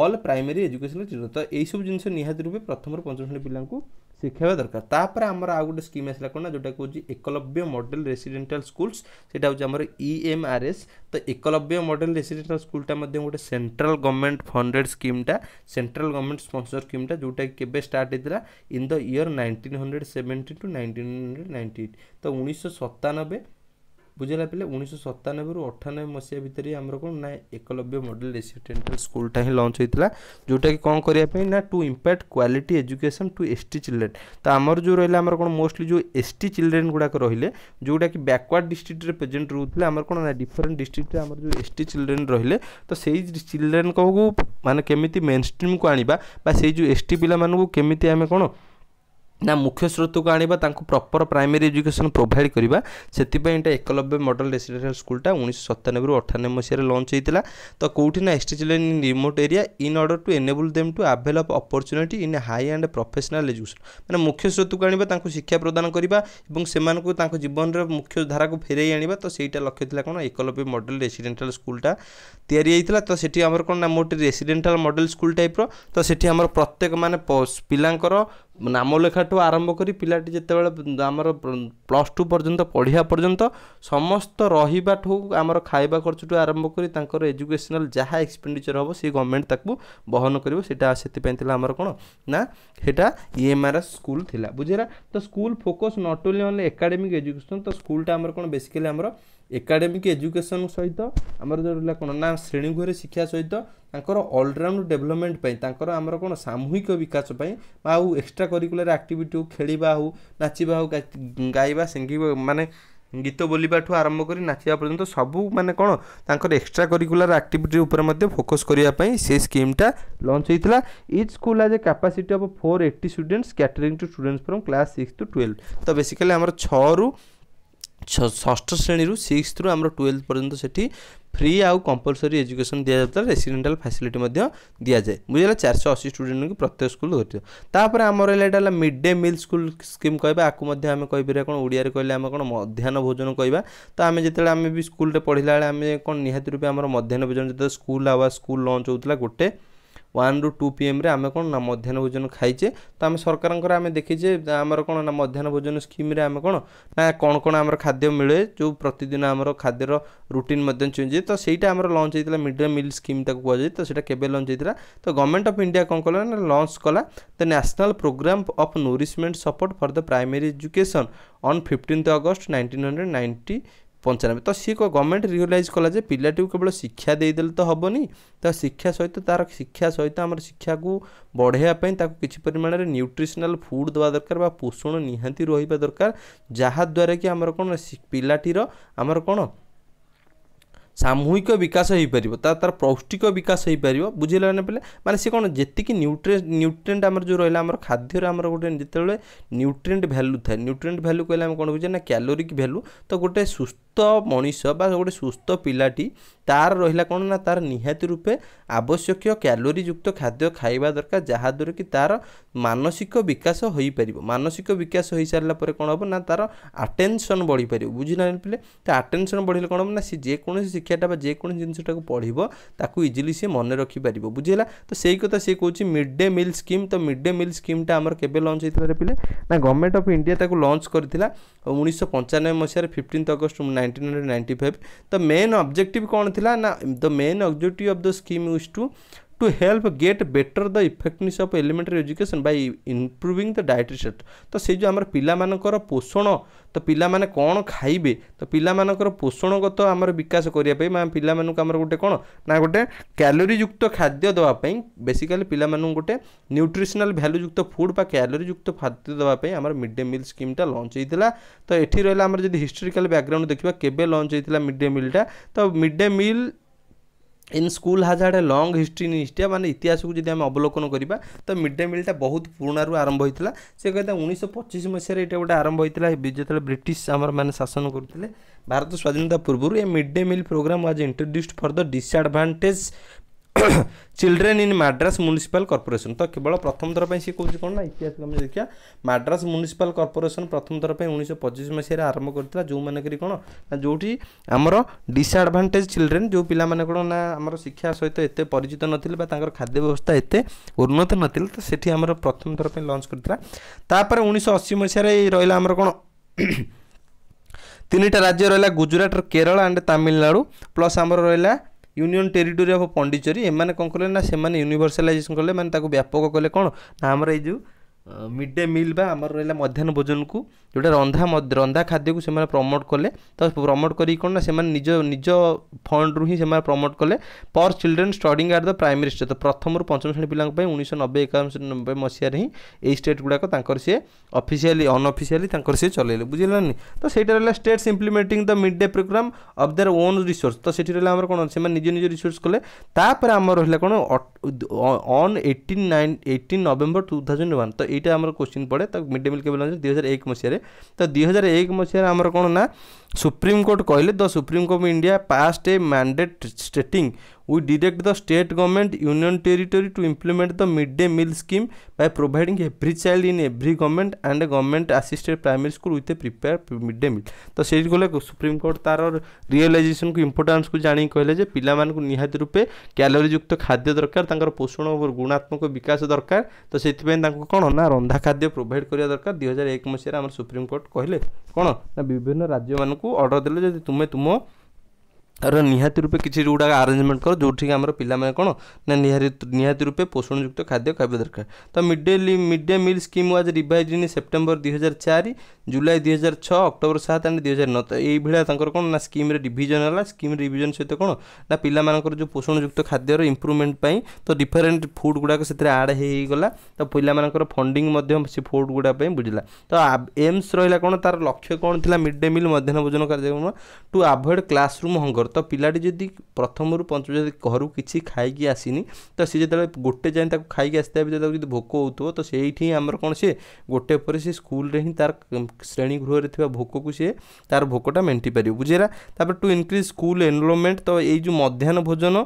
all primary education children ତ ଏଇସବୁ ଜିନିଷ ନିହାତି ରୂପେ ପ୍ରଥମରୁ ପଞ୍ଚମ ଶ୍ରେଣୀ ପିଲାଙ୍କୁ ଶିଖାଇବା ଦରକାର ତାପରେ ଆମର ଆଉ ଗୋଟେ ସ୍କିମ୍ ଆସିଲା କ'ଣ ନା ଯେଉଁଟାକୁ ହେଉଛି ଏକଲବ୍ୟ ମଡ଼େଲ ରେସିଡେଣ୍ଟାଲ ସ୍କୁଲ୍ସ ସେଇଟା ହେଉଛି ଆମର ଇ ଏମ୍ ଆର୍ ଏସ୍ ତ ଏକଲବ୍ୟ ମଡ଼େଲ ରେସିଡେଣ୍ଟାଲ ସ୍କୁଲଟା ମଧ୍ୟ ଗୋଟେ ସେଣ୍ଟ୍ରାଲ ଗଭର୍ଣ୍ଣମେଣ୍ଟ ଫଣ୍ଡେଡ଼ ସ୍କିମ୍ଟା ସେଣ୍ଟ୍ରାଲ ଗଭର୍ଣ୍ଣମେଣ୍ଟ ସ୍ପନ୍ସର ସ୍କିମ୍ଟା ଯେଉଁଟାକି କେବେ ଷ୍ଟାର୍ଟ ହେଇଥିଲା in the year nineteen hundred seventy to nineteen hundred ninety eight ତ ଉଣେଇଶହ ସତାନବେ ବୁଝିଲା ପିଲା ଉଣେଇଶହ ସତାନବେରୁ ଅଠାନବେ ମସିହା ଭିତରେ ଆମର କ'ଣ ନା ଏକଲବ୍ୟ ମଡ଼େଲ ରେସିଡେଣ୍ଟାଲ ସ୍କୁଲଟା ହିଁ ଲଞ୍ଚ ହୋଇଥିଲା ଯେଉଁଟାକି କ'ଣ କରିବା ପାଇଁ ନା to impact quality education to S T children ତ ଆମର ଯେଉଁ ରହିଲା ଆମର କ'ଣ ମୋଷ୍ଟଲି ଯେଉଁ ଏସ୍ ଟି ଚିଲ୍ଡ୍ରେନ୍ ଗୁଡ଼ାକ ରହିଲେ ଯେଉଁଟାକି ବ୍ୟାକୱାର୍ଡ଼ ଡିଷ୍ଟ୍ରିକ୍ଟରେ ପ୍ରେଜେଣ୍ଟ ରହୁଥିଲେ ଆମର କ'ଣ ନା ଡିଫରେଣ୍ଟ ଡିଷ୍ଟ୍ରିକ୍ଟରେ ଆମର ଯେଉଁ ଏସ୍ ଟି ଚିଲ୍ଡ୍ରେନ୍ ରହିଲେ ତ ସେଇ ଚିଲ୍ଡ୍ରେନ୍କୁ ମାନେ କେମିତି ମେନ୍ ଷ୍ଟ୍ରିମ୍କୁ ଆଣିବା ବା ସେଇ ଯେଉଁ ଏସ୍ ଟି ପିଲାମାନଙ୍କୁ କେମିତି ଆମେ କ'ଣ ନା ମୁଖ୍ୟ ସ୍ରୋତକୁ ଆଣିବା ତାଙ୍କୁ ପ୍ରପର୍ ପ୍ରାଇମେରୀ ଏଜୁକେସନ୍ ପ୍ରୋଭାଇଡ଼ କରିବା ସେଥିପାଇଁ ଏଇଟା ଏକଲବ୍ୟ ମଡ଼େଲ ରେସିଡେନ୍ସିଆଲ ସ୍କୁଲଟା ଉଣେଇଶହ ସତାନବେରୁ ଅଠାନବେ ମସିହାରେ ଲଞ୍ଚ ହେଇଥିଲା ତ କେଉଁଠି ନା S T children in remote area in order to enable them to avail of opportunity in high and professional education ମାନେ ମୁଖ୍ୟ ସ୍ରୋତକୁ ଆଣିବା ତାଙ୍କୁ ଶିକ୍ଷା ପ୍ରଦାନ କରିବା ଏବଂ ସେମାନଙ୍କୁ ତାଙ୍କ ଜୀବନର ମୁଖ୍ୟ ଧାରାକୁ ଫେରାଇ ଆଣିବା ତ ସେଇଟା ଲକ୍ଷ୍ୟ ଥିଲା କ'ଣ ଏକଲବ୍ୟ ମଡ଼େଲ ରେସିଡେନ୍ସିଆଲ ସ୍କୁଲଟା ତିଆରି ହେଇଥିଲା ତ ସେଠି ଆମର କ'ଣ ନା ମୋର ରେସିଡେନ୍ସିଆଲ ମଡ଼େଲ ସ୍କୁଲ ଟାଇପ୍ର ତ ସେଠି ଆମର ପ୍ରତ୍ୟେକ ମାନେ ପିଲାଙ୍କର ନାମ ଲେଖାଠୁ ଆରମ୍ଭ କରି ପିଲାଟି ଯେତେବେଳେ ଆମର ପ୍ଲସ୍ ଟୁ ପର୍ଯ୍ୟନ୍ତ ପଢ଼ିବା ପର୍ଯ୍ୟନ୍ତ ସମସ୍ତ ରହିବାଠୁ ଆମର ଖାଇବା ଖର୍ଚ୍ଚଠୁ ଆରମ୍ଭ କରି ତାଙ୍କର ଏଜୁକେସନାଲ୍ ଯାହା ଏକ୍ସପେଣ୍ଡିଚର୍ ହେବ ସେ ଗଭର୍ଣ୍ଣମେଣ୍ଟ ତାକୁ ବହନ କରିବ ସେଇଟା ସେଥିପାଇଁ ଥିଲା ଆମର କ'ଣ ନା ସେଇଟା E M R S school ଥିଲା ବୁଝିଲା ତ school focus not only only academic education ତ ସ୍କୁଲ୍ଟା ଆମର କ'ଣ ବେସିକାଲି ଆମର ଏକାଡେମିକ୍ ଏଜୁକେସନ୍ ସହିତ ଆମର ଯେଉଁ ରହିଲା କ'ଣ ନା ଶ୍ରେଣୀଗୃହରେ ଶିକ୍ଷା ସହିତ ତାଙ୍କର ଅଲରାଉଣ୍ଡ ଡେଭଲପମେଣ୍ଟ ପାଇଁ ତାଙ୍କର ଆମର କ'ଣ ସାମୂହିକ ବିକାଶ ପାଇଁ ବା ଆଉ ଏକ୍ସଟ୍ରା କରିକୁଲାର ଆକ୍ଟିଭିଟି ହେଉ ଖେଳିବା ହେଉ ନାଚିବା ହେଉ ଗାଇବା ସିଙ୍ଗିବା ମାନେ ଗୀତ ବୋଲିବାଠୁ ଆରମ୍ଭ କରି ନାଚିବା ପର୍ଯ୍ୟନ୍ତ ସବୁ ମାନେ କ'ଣ ତାଙ୍କର ଏକ୍ସଟ୍ରା କରିକୁଲାର ଆକ୍ଟିଭିଟି ଉପରେ ମଧ୍ୟ ଫୋକସ୍ କରିବା ପାଇଁ ସେ ସ୍କିମ୍ଟା ଲଞ୍ଚ ହୋଇଥିଲା each school as a capacity of four eighty students catering to students from class six to twelve ତ ବେସିକାଲି ଆମର ଛଅରୁ ষষ্ঠ শ্রেণীରୁ ସିକ୍ସଥ୍ରୁ ଆମର টুয়েলভ পর্যন্ত সেটি ফ্রি আউ কম্পলসরি এজুকেশন দিয়ে যাওয়া রেসিডেন্টাল ফ্যাসিলিটি যায় বুঝলে চারশো অশি স্টুডেন্ট প্রত্যেক স্কুল ধরিথিব তাপরে আমার হলে এটা হল mid day meal school scheme কহবা আকু আমি কইপারা কোণ ওড়িয়ার কহিলে আমি কোণ মধ্যাহ্ন ভোজন কহবা তো আমি যেত আমি বি স্কুলে পড়লা বেড়ে আমি কোণ নিহতি রূপে আমার মধ্যাহ্ন ভোজন যেত স্কুল আওয়ার স্কুল লঞ্চ হোলা গোটে ୱାନ୍ ରୁ ଟୁ ପିଏମ୍ରେ ଆମେ କ'ଣ ନା ମଧ୍ୟାହ୍ନ ଭୋଜନ ଖାଇଛେ ତ ଆମେ ସରକାରଙ୍କର ଆମେ ଦେଖିଛେ ଆମର କ'ଣ ନା ମଧ୍ୟାହ୍ନ ଭୋଜନ ସ୍କିମ୍ରେ ଆମେ କ'ଣ ନା କ'ଣ କ'ଣ ଆମର ଖାଦ୍ୟ ମିଳେ ଯେଉଁ ପ୍ରତିଦିନ ଆମର ଖାଦ୍ୟର ରୁଟିନ୍ ମଧ୍ୟ ଚେଞ୍ଜ ହୁଏ ତ ସେଇଟା ଆମର ଲଞ୍ଚ ହେଇଥିଲା ମିଡ୍ ଡେ ମିଲ୍ ସ୍କିମ୍ ତାକୁ କୁହାଯାଏ ତ ସେଇଟା କେବେ ଲଞ୍ଚ ହେଇଥିଲା ତ ଗଭର୍ଣ୍ଣମେଣ୍ଟ ଅଫ୍ ଇଣ୍ଡିଆ କ'ଣ କଲା ନା ଲଞ୍ଚ କଲା the national programme of nourishment support for the primary education on fifteenth August nineteen hundred ninety ପଞ୍ଚାନବେ ତ ସିଏ ଗଭର୍ଣ୍ଣମେଣ୍ଟ ରିଅଲାଇଜ୍ କଲା ଯେ ପିଲାଟିକୁ କେବଳ ଶିକ୍ଷା ଦେଇଦେଲେ ତ ହେବନି ତା ଶିକ୍ଷା ସହିତ ତା'ର ଶିକ୍ଷା ସହିତ ଆମର ଶିକ୍ଷାକୁ ବଢ଼ାଇବା ପାଇଁ ତାକୁ କିଛି ପରିମାଣରେ ନ୍ୟୁଟ୍ରିସନାଲ୍ ଫୁଡ଼୍ ଦେବା ଦରକାର ବା ପୋଷଣ ନିହାତି ରହିବା ଦରକାର ଯାହାଦ୍ୱାରା କି ଆମର କ'ଣ ପିଲାଟିର ଆମର କ'ଣ ସାମୂହିକ ବିକାଶ ହୋଇପାରିବ ତା ତା'ର ପୌଷ୍ଟିକ ବିକାଶ ହୋଇପାରିବ ବୁଝିଲା ମାନେ ପିଲା ମାନେ ସେ କ'ଣ ଯେତିକି ନ୍ୟୁଟ୍ରେ ନ୍ୟୁଟ୍ରେଣ୍ଟ ଆମର ଯେଉଁ ରହିଲା ଆମର ଖାଦ୍ୟରେ ଆମର ଗୋଟେ ଯେତେବେଳେ ନ୍ୟୁଟ୍ରେଣ୍ଟ ଭ୍ୟାଲୁ ଥାଏ ନ୍ୟୁଟ୍ରେଣ୍ଟ ଭ୍ୟାଲୁ କହିଲେ ଆମେ କ'ଣ ବୁଝେ ନା କ୍ୟାଲୋରିକ୍ ଭ୍ୟାଲୁ ତ ଗୋଟେ ସୁସ୍ଥ ମଣିଷ ବା ଗୋଟେ ସୁସ୍ଥ ପିଲାଟି ତା'ର ରହିଲା କ'ଣ ନା ତା'ର ନିହାତି ରୂପେ ଆବଶ୍ୟକୀୟ ଯୁକ୍ତ ଖାଦ୍ୟ ଖାଇବା ଦରକାର ଯାହାଦ୍ୱାରା କି ତା'ର ମାନସିକ ବିକାଶ ହୋଇପାରିବ ମାନସିକ ବିକାଶ ହୋଇସାରିଲା ପରେ କ'ଣ ହେବ ନା ତା'ର ଆଟେନସନ୍ ବଢ଼ିପାରିବ ବୁଝିନାହାନ୍ତି ପିଲେ ତା ଆଟେନସନ୍ ବଢ଼ିଲେ କ'ଣ ହେବ ନା ସେ ଯେକୌଣସି ଶିକ୍ଷାଟା ବା ଯେକୌଣସି ଜିନିଷଟାକୁ ପଢ଼ିବ ତାକୁ ଇଜିଲି ସିଏ ମନେ ରଖିପାରିବ ବୁଝିହେଲା ତ ସେଇ କଥା ସିଏ କହୁଛି ମିଡ୍ ଡେ ମିଲ୍ ସ୍କିମ୍ ତ ମିଡ୍ ଡେ ମିଲ୍ ସ୍କିମ୍ଟା ଆମର କେବେ ଲଞ୍ଚ ହେଇଥିଲା ପିଲେ ନା ଗଭର୍ଣ୍ଣମେଣ୍ଟ ଅଫ୍ ଇଣ୍ଡିଆ ତାକୁ ଲଞ୍ଚ କରିଥିଲା ଉଣେଇଶହ ପଞ୍ଚାନବେ ମସିହାରେ fifteen August nineteen hundred ninety five the main objective कौन थी ना the main objective of the scheme is to to help get better the effectiveness of elementary education by improving the dietary set ତ ସେ ଯେଉଁ ଆମର ପିଲାମାନଙ୍କର ପୋଷଣ ତ ପିଲାମାନେ କ'ଣ ଖାଇବେ ତ ପିଲାମାନଙ୍କର ପୋଷଣଗତ ଆମର ବିକାଶ କରିବା ପାଇଁ ମାନେ ପିଲାମାନଙ୍କୁ ଆମର ଗୋଟେ କ'ଣ ନା ଗୋଟେ କ୍ୟାଲୋରିଯୁକ୍ତ ଖାଦ୍ୟ ଦେବା ପାଇଁ ବେସିକାଲି ପିଲାମାନଙ୍କୁ ଗୋଟେ ନ୍ୟୁଟ୍ରିସନାଲ୍ ଭ୍ୟାଲୁଯୁକ୍ତ ଫୁଡ଼୍ ବା କ୍ୟାଲୋରିଯୁକ୍ତ ଖାଦ୍ୟ ଦେବା ପାଇଁ ଆମର ମିଡ୍ ଡେ ମିଲ୍ ସ୍କିମ୍ଟା ଲଞ୍ଚ ହେଇଥିଲା ତ ଏଠି ରହିଲା ଆମର ଯଦି ହିଷ୍ଟୋରିକାଲ୍ ବ୍ୟାକ୍ଗ୍ରାଉଣ୍ଡ ଦେଖିବା କେବେ ଲଞ୍ଚ ହେଇଥିଲା ମିଡ୍ ଡେ ମିଲ୍ଟା ତ mid day meal in school has had a long history in India ମାନେ ଇତିହାସକୁ ଯଦି ଆମେ ଅବଲୋକନ କରିବା ତ ମିଡ୍ ଡେ ମିଲ୍ଟା ବହୁତ ପୁରୁଣାରୁ ଆରମ୍ଭ ହୋଇଥିଲା ସେ କହିଥିଲା ଉଣେଇଶହ ପଚିଶ ମସିହାରେ ଏଇଟା ଗୋଟେ ଆରମ୍ଭ ହୋଇଥିଲା ଯେତେବେଳେ ବ୍ରିଟିଶ ଆମର ମାନେ ଶାସନ କରୁଥିଲେ ଭାରତ ସ୍ୱାଧୀନତା ପୂର୍ବରୁ a mid day meal programme was introduced for the disadvantage children in Madras municipal corporation ତ କେବଳ ପ୍ରଥମ ଥର ପାଇଁ ସିଏ କହୁଛି କ'ଣ ନା ଇତିହାସ ଆମେ ଦେଖିବା ମାଡ୍ରାସ ମ୍ୟୁନିସିପାଲ କର୍ପୋରେସନ ପ୍ରଥମ ଥର ପାଇଁ ଉଣେଇଶହ ପଚିଶ ମସିହାରେ ଆରମ୍ଭ କରିଥିଲା ଯେଉଁମାନଙ୍କରେ କ'ଣ ନା ଯେଉଁଠି ଆମର ଡିସ୍ଆଡ଼ଭାଣ୍ଟେଜ୍ ଚିଲ୍ଡ୍ରେନ୍ ଯେଉଁ ପିଲାମାନେ କ'ଣ ନା ଆମର ଶିକ୍ଷା ସହିତ ଏତେ ପରିଚିତ ନଥିଲେ ବା ତାଙ୍କର ଖାଦ୍ୟ ବ୍ୟବସ୍ଥା ଏତେ ଉନ୍ନତ ନଥିଲା ତ ସେଠି ଆମର ପ୍ରଥମ ଥର ପାଇଁ ଲଞ୍ଚ କରିଥିଲା ତାପରେ ଉଣେଇଶହ ଅଶୀ ମସିହାରେ ରହିଲା ଆମର କ'ଣ ତିନିଟା ରାଜ୍ୟ ରହିଲା ଗୁଜୁରାଟ କେରଳ ଆଣ୍ଡ ତାମିଲନାଡ଼ୁ ପ୍ଲସ୍ ଆମର ରହିଲା ୟୁନିଅନ୍ ଟେରିଟୋରି ଅଫ୍ ପଣ୍ଡିଚେରୀ ଏମାନେ କ'ଣ କଲେ ନା ସେମାନେ ୟୁନିଭର୍ସାଲାଇଜେସନ୍ କଲେ ମାନେ ତାକୁ ବ୍ୟାପକ କଲେ କ'ଣ ନା ଆମର ଏଇ ଯେଉଁ ମିଡ୍ ଡେ ମିଲ୍ ବା ଆମର ରହିଲା ମଧ୍ୟାହ୍ନ ଭୋଜନକୁ ଯେଉଁଟା ରନ୍ଧା ରନ୍ଧା ଖାଦ୍ୟକୁ ସେମାନେ ପ୍ରମୋଟ୍ କଲେ ତ ପ୍ରମୋଟ୍ କରିକି କ'ଣ ନା ସେମାନେ ନିଜ ନିଜ ଫଣ୍ଡରୁ ହିଁ ସେମାନେ ପ୍ରମୋଟ୍ କଲେ per children studying at the primary state ପ୍ରଥମରୁ ପଞ୍ଚମ ଶ୍ରେଣୀ ପିଲାଙ୍କ ପାଇଁ ଉଣେଇଶହ ନବେ ଏକାବନ ନବେ ମସିହାରେ ହିଁ ଏହି ଷ୍ଟେଟ୍ ଗୁଡ଼ାକ ତାଙ୍କର ସିଏ ଅଫିସିଆଲି ଅନଅଫିସିଆଲି ତାଙ୍କର ସିଏ ଚଲେଇଲେ ବୁଝିଲାନି ତ ସେଇଟା ରହିଲା states implementing the mid day programme of their own resource ତ ସେଠି ରହିଲା ଆମର କ'ଣ ସେମାନେ ନିଜ ନିଜ ରିସୋର୍ସ କଲେ ତାପରେ ଆମର ରହିଲା କ'ଣ on eighteen nine eighteen November two thousand one ତ ଏଇଟା ଆମର କୋଶ୍ଚିନ୍ ପଡ଼େ ତ ମିଡ୍ ଡେ ମିଲ୍ କେବେ ଦୁଇ ହଜାର ଏକ ମସିହାରେ तो दुईहजार एक मसीह कौन ना सुप्रीमकोर्ट कहले the supreme court India passed a mandate stating we direct the state government union territory to implement the midday meal scheme by providing every child in every government and a government assisted primary school with a prepared midday meal to gole supreme court tar realization ko importance ko jani court je pila man ko nihat rupe calorie ନିହାତି khadya କ୍ୟାଲୋରୀଯୁକ୍ତ ଖାଦ୍ୟ poshan aur gunatmak vikas ଗୁଣାତ୍ମକ to ଦରକାର ତ ସେଥିପାଇଁ kon na randha khadya provide kariya କରିବା 2001 ଦୁଇ amar supreme court ଆମର kon na bibhinna rajya man ko order ଦେଲେ je tumhe tumo ର ନିହାତି ରୂପେ କିଛି ଯେଉଁଗୁଡ଼ାକ ଆରେଞ୍ଜମେଣ୍ଟ କର ଯେଉଁଠିକି ଆମର ପିଲାମାନେ କ'ଣ ନା ନିହାତି ନିହାତି ରୂପେ ପୋଷଣଯୁକ୍ତ ଖାଦ୍ୟ ଖାଇବା ଦରକାର ତ mid day mid day meal scheme was revise in September ଦୁଇହଜାର ଚାରି ଜୁଲାଇ ଦୁଇହଜାର ଛଅ ଅକ୍ଟୋବର ସାତ ଆଣ୍ଡ ଦୁଇହଜାର ନଅ ତ ଏଇଭଳିଆ ତାଙ୍କର କ'ଣ ନା ସ୍କିମ୍ରେ ରିଭିଜନ୍ ହେଲା ସ୍କିମ୍ ରିଭିଜନ୍ ସହିତ କ'ଣ ନା ପିଲାମାନଙ୍କର ଯେଉଁ ପୋଷଣଯୁକ୍ତ ଖାଦ୍ୟର ଇମ୍ପ୍ରୁଭମେଣ୍ଟ ପାଇଁ ତ ଡିଫରେଣ୍ଟ ଫୁଡ଼୍ ଗୁଡ଼ାକ ସେଥିରେ ଆଡ଼୍ ହେଇଗଲା ତ ପିଲାମାନଙ୍କର ଫଣ୍ଡିଂ ମଧ୍ୟ ସେ ଫୁଡ଼୍ ଗୁଡ଼ାକ ପାଇଁ ବୁଝିଲା ତ ଏମ୍ସ ରହିଲା କ'ଣ ତା'ର ଲକ୍ଷ୍ୟ କ'ଣ ଥିଲା ମିଡ୍ ଡେ ମିଲ୍ ମଧ୍ୟାହ୍ନ ଭୋଜନ କାର୍ଯ୍ୟକ୍ରମ to avoid classroom hunger ତ ପିଲାଟି ଯଦି ପ୍ରଥମରୁ ପଞ୍ଚମ ଯଦି ଘରୁ କିଛି ଖାଇକି ଆସିନି ତ ସେ ଯେତେବେଳେ ଗୋଟେ ଯାଏଁ ତାକୁ ଖାଇକି ଆସିଥାଏ ଯେତେବେଳେ ଯଦି ଭୋକ ହେଉଥିବ ତ ସେଇଠି ହିଁ ଆମର କ'ଣ ସିଏ ଗୋଟେ ପରେ ସେ ସ୍କୁଲରେ ହିଁ ତାର ଶ୍ରେଣୀ ଗୃହରେ ଥିବା ଭୋକକୁ ସିଏ ତାର ଭୋକଟା ମେଣ୍ଟି ପାରିବ ବୁଝିଲା ତାପରେ ଟୁ ଇନକ୍ରିଜ୍ ସ୍କୁଲ ଏନରୋଲମେଣ୍ଟ ତ ଏଇ ଯେଉଁ ମଧ୍ୟାହ୍ନ ଭୋଜନ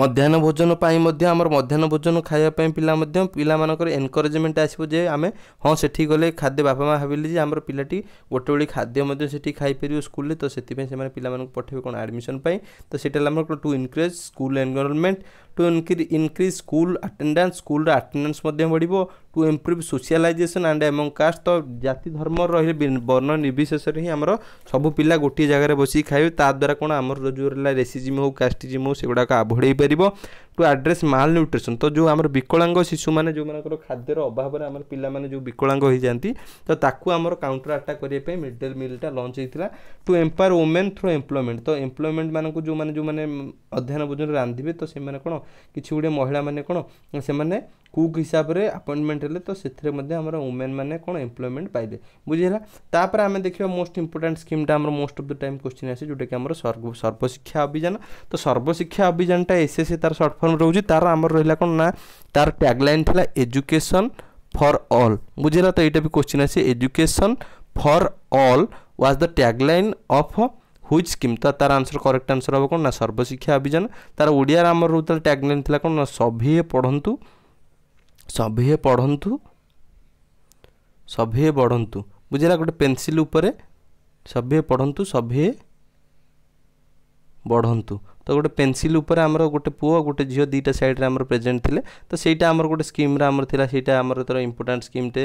ମଧ୍ୟାହ୍ନ ଭୋଜନ ପାଇଁ ମଧ୍ୟ ଆମର ମଧ୍ୟାହ୍ନ ଭୋଜନ ଖାଇବା ପାଇଁ ପିଲା ମଧ୍ୟ ପିଲାମାନଙ୍କର ଏନକରେଜମେଣ୍ଟ ଆସିବ ଯେ ଆମେ ହଁ ସେଠି ଗଲେ ଖାଦ୍ୟ ବାପା ମାଆ ଭାବିଲେ ଯେ ଆମର ପିଲାଟି ଗୋଟେ ଓଳି ଖାଦ୍ୟ ମଧ୍ୟ ସେଠି ଖାଇପାରିବ ସ୍କୁଲରେ ତ ସେଥିପାଇଁ ସେମାନେ ପିଲାମାନଙ୍କୁ ପଠାଇବେ କ'ଣ ଆଡ଼ମିସନ୍ ପାଇଁ ତ ସେଇଟା ହେଲା ଆମର to increase school environment to increase school attendance ସ୍କୁଲର ଆଟେଣ୍ଡାନ୍ସ ମଧ୍ୟ ବଢ଼ିବ to improve socialisation and among caste ତ ଜାତି ଧର୍ମ ରହିଲେ ବର୍ଣ୍ଣ ନିର୍ବିଶେଷରେ ହିଁ ଆମର ସବୁ ପିଲା ଗୋଟିଏ ଜାଗାରେ ବସିକି ଖାଇବେ ତାଦ୍ୱାରା କ'ଣ ଆମର ଯେଉଁ ହେଲା ରେସିଜିମ୍ ହେଉ କାଷ୍ଟିଜିମ୍ ହଉ ସେଗୁଡ଼ାକ ଆଭୋଡ଼େଇ ହେଇପାରିବ ଟୁ ଆଡ୍ରେସ୍ ମାଲ୍ ନ୍ୟୁଟ୍ରିସନ୍ ତ ଯେଉଁ ଆମର ବିକଳାଙ୍ଗ ଶିଶୁମାନେ ଯେଉଁମାନଙ୍କର ଖାଦ୍ୟର ଅଭାବରେ ଆମର ପିଲାମାନେ ଯେଉଁ ବିକଳାଙ୍ଗ ହୋଇଯାଆନ୍ତି ତ ତାକୁ ଆମର କାଉଣ୍ଟର ଆଟାକ୍ କରିବା ପାଇଁ ମିଡ୍ ଡେ ମିଲ୍ଟା ଲଞ୍ଚ ହେଇଥିଲା to empower women through employment ତ ଏମ୍ପ୍ଲୟମେଣ୍ଟମାନଙ୍କୁ ଯେଉଁମାନେ ଯେଉଁମାନେ ଅଧ୍ୟୟନ ଭୋଜନରେ ରାନ୍ଧିବେ ତ ସେମାନେ କ'ଣ କିଛି ଗୁଡ଼ିଏ ମହିଳାମାନେ କ'ଣ ସେମାନେ ગુગ હિસાબરે અપોઇન્ટમેન્ટ લે તો સિતરે મેથે અમાર વુમેન મને કોન એમ્પ્લોયમેન્ટ પાઇ દે બુજેલા તાપર અમે દેખ્યો મોસ્ટ ઇમ્પોર્ટન્ટ સ્કીમ તામો most of the time question આસી જોડે કે અમારો સર્વ શિક્ષા અભિયાન તો સર્વ શિક્ષા અભિયાન તા એસએસએ તાર શોર્ટ ફોર્મ રહેજી તાર અમાર રહીલા કોન ના તાર ટેગલાઇન થલા એજ્યુકેશન ફોર ઓલ બુજેલા તો એટા ભી ક્વેશ્ચન આસી education for all was the tagline of which scheme તાર આન્સર કરક્ટ આન્સર હો કોન ના સર્વ શિક્ષા અભિયાન તાર ઉડિયા નામર રહે તાર ટેગલાઇન થલા કોન સભી એ પઢંતુ ସଭିଏ ପଢ଼ନ୍ତୁ ସଭିଏ ବଢ଼ନ୍ତୁ ବୁଝିଲା ଗୋଟେ ପେନସିଲ୍ ଉପରେ ସଭିଏ ପଢ଼ନ୍ତୁ ସଭିଏ ବଢ଼ନ୍ତୁ ତ ଗୋଟେ ପେନସିଲ୍ ଉପରେ ଆମର ଗୋଟେ ପୁଅ ଗୋଟେ ଝିଅ ଦୁଇଟା ସାଇଡ଼୍ରେ ଆମର ପ୍ରେଜେଣ୍ଟ ଥିଲେ ତ ସେଇଟା ଆମର ଗୋଟେ ସ୍କିମ୍ରେ ଆମର ଥିଲା ସେଇଟା ଆମର ତା'ର ଇମ୍ପୋର୍ଟାଣ୍ଟ ସ୍କିମ୍ଟେ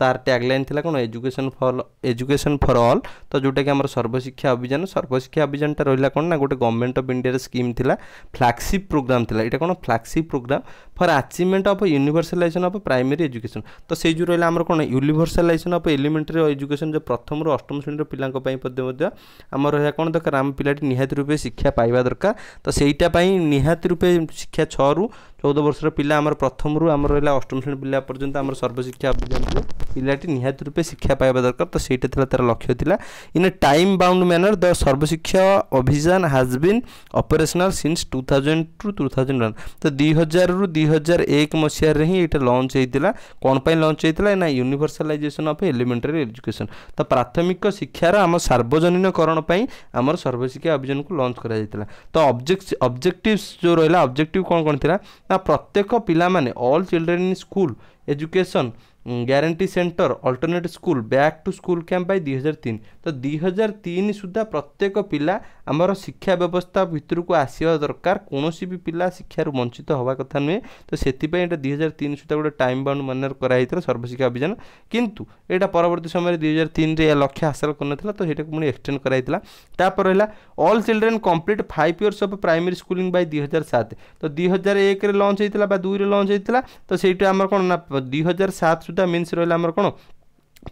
তার ট্যাগলাইন লা কোণ education for education for all তো যেটাকি আমার সর্বশিক্ষা অভিযান সর্বশিক্ষা অভিযানটা রহলা কোণ না গোটে গভর্নমেন্ট অফ ইন্ডিয়ার স্কিম লা ফ্ল্যাগশিপ প্রোগ্রাম লা এটা কোণ flagship programme for achievement of universalisation of primary education ତ ସେଇ ଯେଉଁ ରହିଲା ଆମର କ'ଣ ୟୁନିଭର୍ସାଲାଇଜେସନ୍ ଅଫ୍ ଏଲିମେଣ୍ଟାରୀ ଏଜୁକେସନ୍ ଯେଉଁ ପ୍ରଥମରୁ ଅଷ୍ଟମ ଶ୍ରେଣୀର ପିଲାଙ୍କ ପାଇଁ ମଧ୍ୟ ଆମର ଏହା କ'ଣ ଦରକାର ଆମ ପିଲାଟି ନିହାତି ରୂପେ ଶିକ୍ଷା ପାଇବା ଦରକାର ତ ସେଇଟା ପାଇଁ ନିହାତି ରୂପେ ଶିକ୍ଷା ଛଅରୁ ଚଉଦ ବର୍ଷର ପିଲା ଆମର ପ୍ରଥମରୁ ଆମର ରହିଲା ଅଷ୍ଟମ ଶ୍ରେଣୀ ପିଲା ପର୍ଯ୍ୟନ୍ତ ଆମର ସର୍ବଶିକ୍ଷା ଅଭିଯାନରେ ପିଲାଟି ନିହାତି ରୂପେ ଶିକ୍ଷା ପାଇବା ଦରକାର ତ ସେଇଟା ଥିଲା ତା'ର ଲକ୍ଷ୍ୟ ଥିଲା in a time bound manner the Sarva Shiksha Abhiyan has been operational since two thousand to two thousand one ତ ଦୁଇ ହଜାରରୁ ଦୁଇ ହଜାର ଏକ ମସିହାରେ ହିଁ ଏଇଟା ଲଞ୍ଚ ହେଇଥିଲା କ'ଣ ପାଇଁ ଲଞ୍ଚ ହେଇଥିଲା ନା ୟୁନିଭର୍ସାଲାଇଜେସନ୍ ଅଫ୍ ଏଲିମେଣ୍ଟାରୀ ଏଜୁକେସନ୍ ତ ପ୍ରାଥମିକ ଶିକ୍ଷାର ଆମ ସାର୍ବଜନୀନକରଣ ପାଇଁ ଆମର ସର୍ବଶିକ୍ଷା ଅଭିଯାନକୁ ଲଞ୍ଚ କରାଯାଇଥିଲା ତ ଅବଜେକ୍ଟ ଅବଜେକ୍ଟିଭ୍ସ ଯେଉଁ ରହିଲା ଅବଜେକ୍ଟିଭ୍ କ'ଣ କ'ଣ ଥିଲା ନା ପ୍ରତ୍ୟେକ ପିଲାମାନେ all children in school education guarantee centre alternate school back to school camp by দুই হাজার তিন তো দুই হাজার তিন সুদ্ধা প্রত্যেক পিলা আমার শিক্ষা ব্যবস্থা ভিতরকু আসিবা দরকার কৌশি বি পিলা শিক্ষার বঞ্চিত হওয়া কথা নুহে তো সেপাই এটা দুই হাজার তিন সুদ্ধা গোটে টাইম বাউন্ড ম্যানের করা হয়েছিল সর্বশিক্ষা অভিযান কিন্তু এটা পরবর্তী সময় দুই হাজার তিনরে এ লক্ষ্য হাসল করে তো সেটা পুঁ এক্সটেন্ড করা হয়েছিল তাপরে হল all children complete five years of primary schooling by দুই হাজার সাত তো দুই হাজার একরে লঞ্চ হয়েছিল বা দুইরে লঞ্চ হয়েছিল তো সেইটা আমার কোণ না দুই হাজার সাত ସୁଦ୍ଧା ମିନ୍ସ ରହିଲା ଆମର କ'ଣ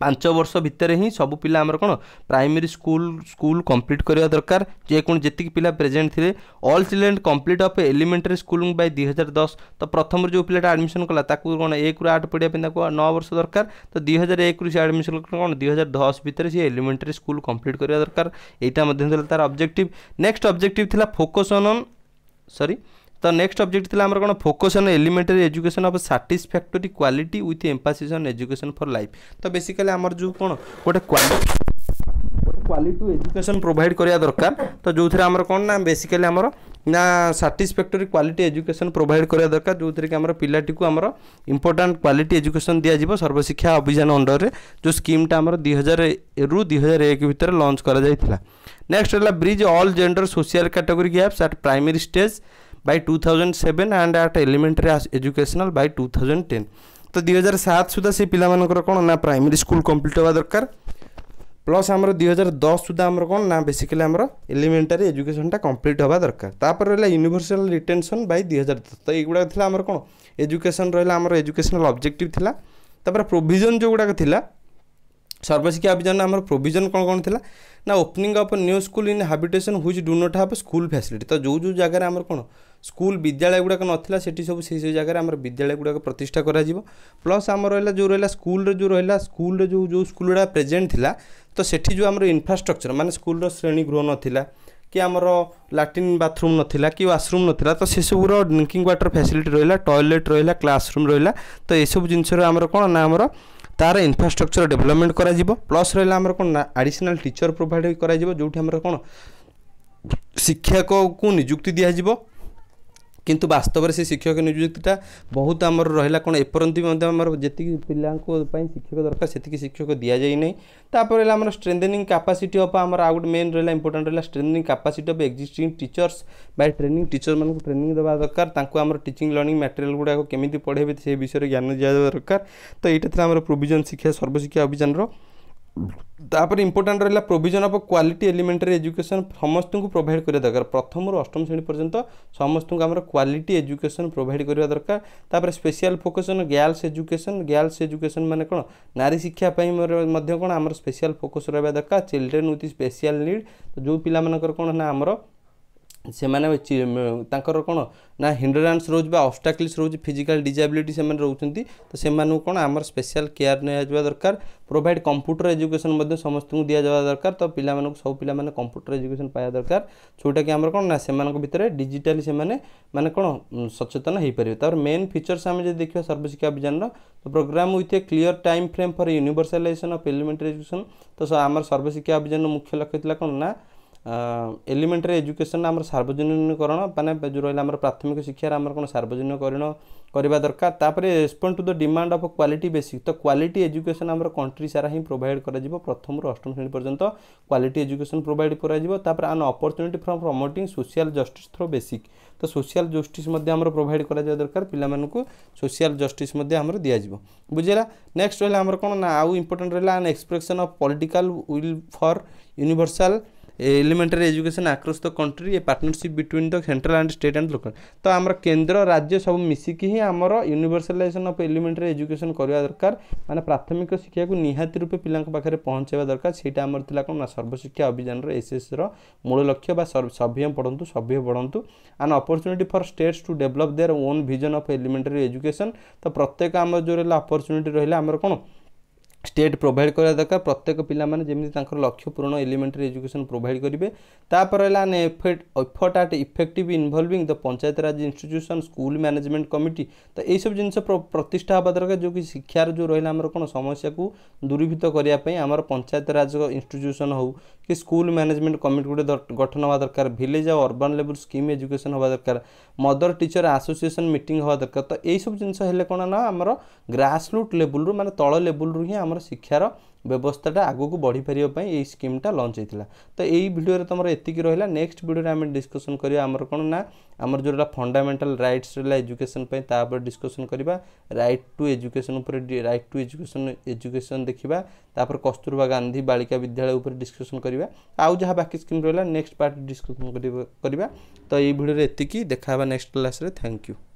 ପାଞ୍ଚ ବର୍ଷ ଭିତରେ ହିଁ ସବୁ ପିଲା ଆମର କ'ଣ ପ୍ରାଇମେରୀ ସ୍କୁଲ ସ୍କୁଲ କମ୍ପ୍ଲିଟ୍ କରିବା ଦରକାର ଯେକୌଣସି ଯେତିକି ପିଲା ପ୍ରେଜେଣ୍ଟ ଥିଲେ all children complete of elementary school by ଦୁଇ ହଜାର ଦଶ ତ ପ୍ରଥମରୁ ଯେଉଁ ପିଲାଟା ଆଡ଼ମିସନ୍ କଲା ତାକୁ କ'ଣ ଏକରୁ ଆଠ ପଢ଼ିବା ପାଇଁ ତାକୁ ନଅ ବର୍ଷ ଦରକାର ତ ଦୁଇ ହଜାର ଏକରୁ ସେ ଆଡ଼ମିସନ୍ କଲା କ'ଣ ଦୁଇ ହଜାର ଦଶ ଭିତରେ ସେ ଏଲିମେଣ୍ଟାରୀ ସ୍କୁଲ କମ୍ପ୍ଲିଟ୍ କରିବା ଦରକାର ଏଇଟା ମଧ୍ୟ ଥିଲା ତା'ର ଅବଜେକ୍ଟିଭ୍ ନେକ୍ସଟ ଅବଜେକ୍ଟିଭ୍ ଥିଲା ଫୋକସ୍ ଅନ୍ ଅନ୍ ସରି ତ ନେକ୍ସଟ ଅବଜେକ୍ଟ ଥିଲା ଆମର କ'ଣ focus on elementary education of satisfactory quality with emphasis on education for life ତ ବେସିକାଲି ଆମର ଯେଉଁ କ'ଣ ଗୋଟେ କ୍ୱାଲିଟି କ୍ୱାଲିଟି ଏଜୁକେସନ ପ୍ରୋଭାଇଡ଼ କରିବା ଦରକାର ତ ଯେଉଁଥିରେ ଆମର କ'ଣ ନା ବେସିକାଲି ଆମର ନା ସାଟିସ୍ଫ୍ୟାକ୍ଟୋରୀ କ୍ୱାଲିଟି ଏଜୁକେସନ ପ୍ରୋଭାଇଡ଼ କରିବା ଦରକାର ଯେଉଁଥିରେ କି ଆମର ପିଲାଟିକୁ ଆମର ଇମ୍ପୋର୍ଟାଣ୍ଟ କ୍ୱାଲିଟି ଏଜୁକେସନ ଦିଆଯିବ ସର୍ବଶିକ୍ଷା ଅଭିଯାନ ଅଣ୍ଡରରେ ଯେଉଁ ସ୍କିମ୍ଟା ଆମର ଦୁଇ ହଜାରରୁ ଦୁଇ ହଜାର ଏକ ଭିତରେ ଲଞ୍ଚ କରାଯାଇଥିଲା ନେକ୍ସଟ ହେଲା bridge all gender social category gaps at primary stage by two thousand and eight and educational by two thousand ten तो 2007 सुधा से पिला कौन ना प्राइमरी स्कूल कंप्लीट होगा दरकार प्लस आम दुई हजार दस सुधा कौन ना बेसिकली आम एलिमेंटारी एजुकेशन टा कंप्लीट होगा दरकार तापर रहा यूनिभर्साल रिटेनसन बै दुई हजार दस तो युवा थी आम कौन एजुकेशन रहा आम एजुकेशनल अब्जेक्टिव था तापर प्रोविजन जो गुड़ाक था सर्वशिक्षा अभियान आम प्रोजन कौन कौन थी ना opening of new school in habitation who do not have school facility तो जो जो जगह आम कौन ସ୍କୁଲ ବିଦ୍ୟାଳୟ ଗୁଡ଼ାକ ନଥିଲା ସେଠି ସବୁ ସେଇ ସବୁ ଜାଗାରେ ଆମର ବିଦ୍ୟାଳୟ ଗୁଡ଼ାକ ପ୍ରତିଷ୍ଠା କରାଯିବ ପ୍ଲସ୍ ଆମର ରହିଲା ଯେଉଁ ରହିଲା ସ୍କୁଲରେ ଯେଉଁ ରହିଲା ସ୍କୁଲରେ ଯେଉଁ ଯେଉଁ ସ୍କୁଲ ଗୁଡ଼ା ପ୍ରେଜେଣ୍ଟ ଥିଲା ତ ସେଠି ଯେଉଁ ଆମର ଇନଫ୍ରାଷ୍ଟ୍ରକ୍ଚର ମାନେ ସ୍କୁଲର ଶ୍ରେଣୀ ଗୃହ ନଥିଲା କି ଆମର ଲାଟ୍ରିନ୍ ବାଥରୁମ୍ ନଥିଲା କି ୱାସରୁମ୍ ନଥିଲା ତ ସେସବୁର ଡ୍ରିଙ୍କିଂ ୱାଟର୍ ଫ୍ୟାସିଲିଟି ରହିଲା ଟଏଲେଟ୍ ରହିଲା କ୍ଲାସରୁମ୍ ରହିଲା ତ ଏସବୁ ଜିନିଷର ଆମର କ'ଣ ନା ଆମର ତାର ଇନଫ୍ରାଷ୍ଟ୍ରକ୍ଚର ଡେଭଲପମେଣ୍ଟ କରାଯିବ ପ୍ଲସ୍ ରହିଲା ଆମର କ'ଣ ନା ଆଡ଼ିସନାଲ୍ ଟିଚର୍ ପ୍ରୋଭାଇଡ଼ କରାଯିବ ଯେଉଁଠି ଆମର କ'ଣ ଶିକ୍ଷକକୁ ନିଯୁକ୍ତି ଦିଆଯିବ কিন্তু বাস্তৱৰ সেই শিক্ষকৰ নিয়োজিতটা বহুত আমাৰ ৰহিলা কোন এ পৰন্তি মধ্য আমাৰ যেতি কি পিলাংকো পাই শিক্ষকৰ দরকার সেতি কি শিক্ষক দিয়া যায় নাই তাৰ পৰা আমাৰ ষ্ট্ৰেংদেনিং কেপাসিটি অফ আমাৰ আউট মেন ৰেলা ইম্পৰটেন্ট ৰেলা strengthening capacity of existing teachers by training teacher মানক ট্ৰেনিং দেবা দরকার তাকু আমাৰ টিচিং লৰ্নিং মেটৰিয়েল গুডাক কেমিতি পঢ়েবি সেই বিষয়ৰ জ্ঞানৰ যোৱা দরকার তই ইটাতে আমাৰ প্ৰোভিজন শিক্ষাৰ সর্বশিক্ষা অভিযানৰ ତାପରେ ଇମ୍ପୋର୍ଟାଣ୍ଟ ରହିଲା provision of quality elementary education ସମସ୍ତଙ୍କୁ ପ୍ରୋଭାଇଡ଼ କରିବା ଦରକାର ପ୍ରଥମରୁ ଅଷ୍ଟମ ଶ୍ରେଣୀ ପର୍ଯ୍ୟନ୍ତ ସମସ୍ତଙ୍କୁ ଆମର କ୍ୱାଲିଟି ଏଜୁକେସନ୍ ପ୍ରୋଭାଇଡ଼ କରିବା ଦରକାର ତାପରେ special focus on girls education girls education ମାନେ କ'ଣ ନାରୀ ଶିକ୍ଷା ପାଇଁ ମଧ୍ୟ କ'ଣ ଆମର ସ୍ପେଶିଆଲ୍ ଫୋକସ୍ ରହିବା ଦରକାର ଚିଲଡ୍ରେନ୍ ୱିଥ୍ ସ୍ପେଶିଆଲ୍ ନିଡ଼୍ ଯେଉଁ ପିଲାମାନଙ୍କର କ'ଣ ନା ଆମର से मैंने कौन ना हिंड्रांस रोज अफ्टाक्लीस रोज फिजिकाल डिजाबिलिटी से तो से कौन आम स्पेशल केयार निया दरकार प्रोभाइड कंप्यूटर एजुकेशन समस्त दि जावा दरकार तो पिला सब पिमान कंप्यूटर एजुकेशन पाया दरकार जोटा कि आम कौन ना से भितर डिजिटाली से मैंने कौन सचेतन हो पारे तर मेन फिचर्स आम देखा सर्वशिक्षा अभियान तो प्रोग्राम उथ ए clear time frame for यूनिभर्सालजेसन of elementary education तो आम सर्वशिक्षा अभियान मुख्य लक्ष्य था कौन ना ଏଲିମେଣ୍ଟାରୀ ଏଜୁକେସନ୍ ଆମର ସାର୍ବଜନୀକରଣ ମାନେ ଯେଉଁ ରହିଲା ଆମର ପ୍ରାଥମିକ ଶିକ୍ଷାରେ ଆମର କ'ଣ ସାର୍ବଜନୀକରଣ କରିବା ଦରକାର ତାପରେ respond to the demand of quality basic ତ କ୍ୱାଲିଟି ଏଜୁକେସନ୍ ଆମର କଣ୍ଟ୍ରି ସାରା ହିଁ ପ୍ରୋଭାଇଡ଼ କରାଯିବ ପ୍ରଥମରୁ ଅଷ୍ଟମ ଶ୍ରେଣୀ ପର୍ଯ୍ୟନ୍ତ କ୍ୱାଲିଟି ଏଜୁକେସନ୍ ପ୍ରୋଭାଇଡ଼ କରାଯିବ ତାପରେ an opportunity from promoting social justice through basic ତ ସୋସିଆଲ ଜଷ୍ଟିସ୍ ମଧ୍ୟ ଆମର ପ୍ରୋଭାଇଡ଼ କରାଯିବା ଦରକାର ପିଲାମାନଙ୍କୁ ସୋସିଆଲ ଜଷ୍ଟିସ୍ ମଧ୍ୟ ଆମର ଦିଆଯିବ ବୁଝିଲା ନେକ୍ସଟ ରହିଲା ଆମର କ'ଣ ନା ଆଉ ଇମ୍ପୋର୍ଟାଣ୍ଟ ରହିଲା an expression of political will for universal elementary education across the country a partnership between the central and state and local তো আমার কেন্দ্র রাজ্য সব মিশিকি ହିଁ ଆମର ୟୁନିଭର୍ସାଲାଇଜେସନ୍ ଅଫ୍ ଏଲିମେଣ୍ଟାରୀ ଏଜୁକେସନ୍ କରିବା ଦରକାର ମାନେ ପ୍ରାଥମିକ ଶିକ୍ଷାକୁ ନିହାତି ରୂପେ ପିଲାଙ୍କ ପାଖରେ ପହଞ୍ଚାଇବା ଦରକାର ସେଇଟା ଆମର ଥିଲା କ'ଣ ନା ସର୍ବଶିକ୍ଷା ଅଭିଯାନର ଏସ୍ଏସ୍ର ମୂଳ ଲକ୍ଷ୍ୟ ବା ସଭ୍ୟ ପଢ଼ନ୍ତୁ ସଭ୍ୟ ପଢ଼ନ୍ତୁ and opportunity for states to develop their own vision of elementary education ତ ପ୍ରତ୍ୟେକ ଆମର ଯେଉଁ ରହିଲା ଅପରଚ୍ୟୁନିଟି ରହିଲା ଆମର କ'ଣ ଷ୍ଟେଟ୍ ପ୍ରୋଭାଇଡ଼ କରିବା ଦରକାର ପ୍ରତ୍ୟେକ ପିଲାମାନେ ଯେମିତି ତାଙ୍କର ଲକ୍ଷ୍ୟ ପୂରଣ ଏଲିମେଣ୍ଟାରୀ ଏଜୁକେସନ୍ ପ୍ରୋଭାଇଡ଼ କରିବେ ତାପରେ ହେଲା ଆନ୍ effect effort at effective ଇନଭଲ୍ଭିଂ the Panchayat Raj institution school management committee ତ ଏଇସବୁ ଜିନିଷ ପ୍ରତିଷ୍ଠା ହେବା ଦରକାର ଯେଉଁକି ଶିକ୍ଷାର ଯେଉଁ ରହିଲା ଆମର କ'ଣ ସମସ୍ୟାକୁ ଦୂରୀଭୂତ କରିବା ପାଇଁ ଆମର ପଞ୍ଚାୟତରାଜ ଇନଷ୍ଟିଚ୍ୟୁସନ୍ ହେଉ कि स्कूल मैनेजमेंट कमिटी गोटे गठन हवा दरकार भिलेज आउ अर्बान लेवल स्कीम एजुकेशन हाँ दरकार मदर टीचर आसोसीएसन मीट हवा दरकार तो यही सब जिन कौन ना आम ग्रासरुट लेवल मैंने तल लेवल ही आम शिक्षार ବ୍ୟବସ୍ଥାଟା ଆଗକୁ ବଢ଼ିପାରିବା ପାଇଁ ଏଇ ସ୍କିମ୍ଟା ଲଞ୍ଚ ହେଇଥିଲା ତ ଏଇ ଭିଡ଼ିଓରେ ତୁମର ଏତିକି ରହିଲା ନେକ୍ସଟ ଭିଡ଼ିଓରେ ଆମେ ଡିସ୍କସନ୍ କରିବା ଆମର କ'ଣ ନା ଆମର ଯେଉଁଟା ଫଣ୍ଡାମେଣ୍ଟାଲ ରାଇଟ୍ସ ରହିଲା ଏଜୁକେସନ୍ ପାଇଁ ତା ଉପରେ ଡିସ୍କସନ୍ କରିବା ରାଇଟ୍ ଟୁ ଏଜୁକେସନ୍ ଉପରେ ରାଇଟ୍ ଟୁ ଏଜୁକେସନ୍ ଏଜୁକେସନ୍ ଦେଖିବା ତାପରେ କସ୍ତୁରବା ଗାନ୍ଧୀ ବାଳିକା ବିଦ୍ୟାଳୟ ଉପରେ ଡିସ୍କସନ୍ କରିବା ଆଉ ଯାହା ବାକି ସ୍କିମ୍ ରହିଲା ନେକ୍ସଟ ପାର୍ଟ ଡିସ୍କସନ୍ କରିବା ତ ଏଇ ଭିଡ଼ିଓରେ ଏତିକି ଦେଖା ହେବା ନେକ୍ସଟ କ୍ଲାସ୍ରେ ଥ୍ୟାଙ୍କ ୟୁ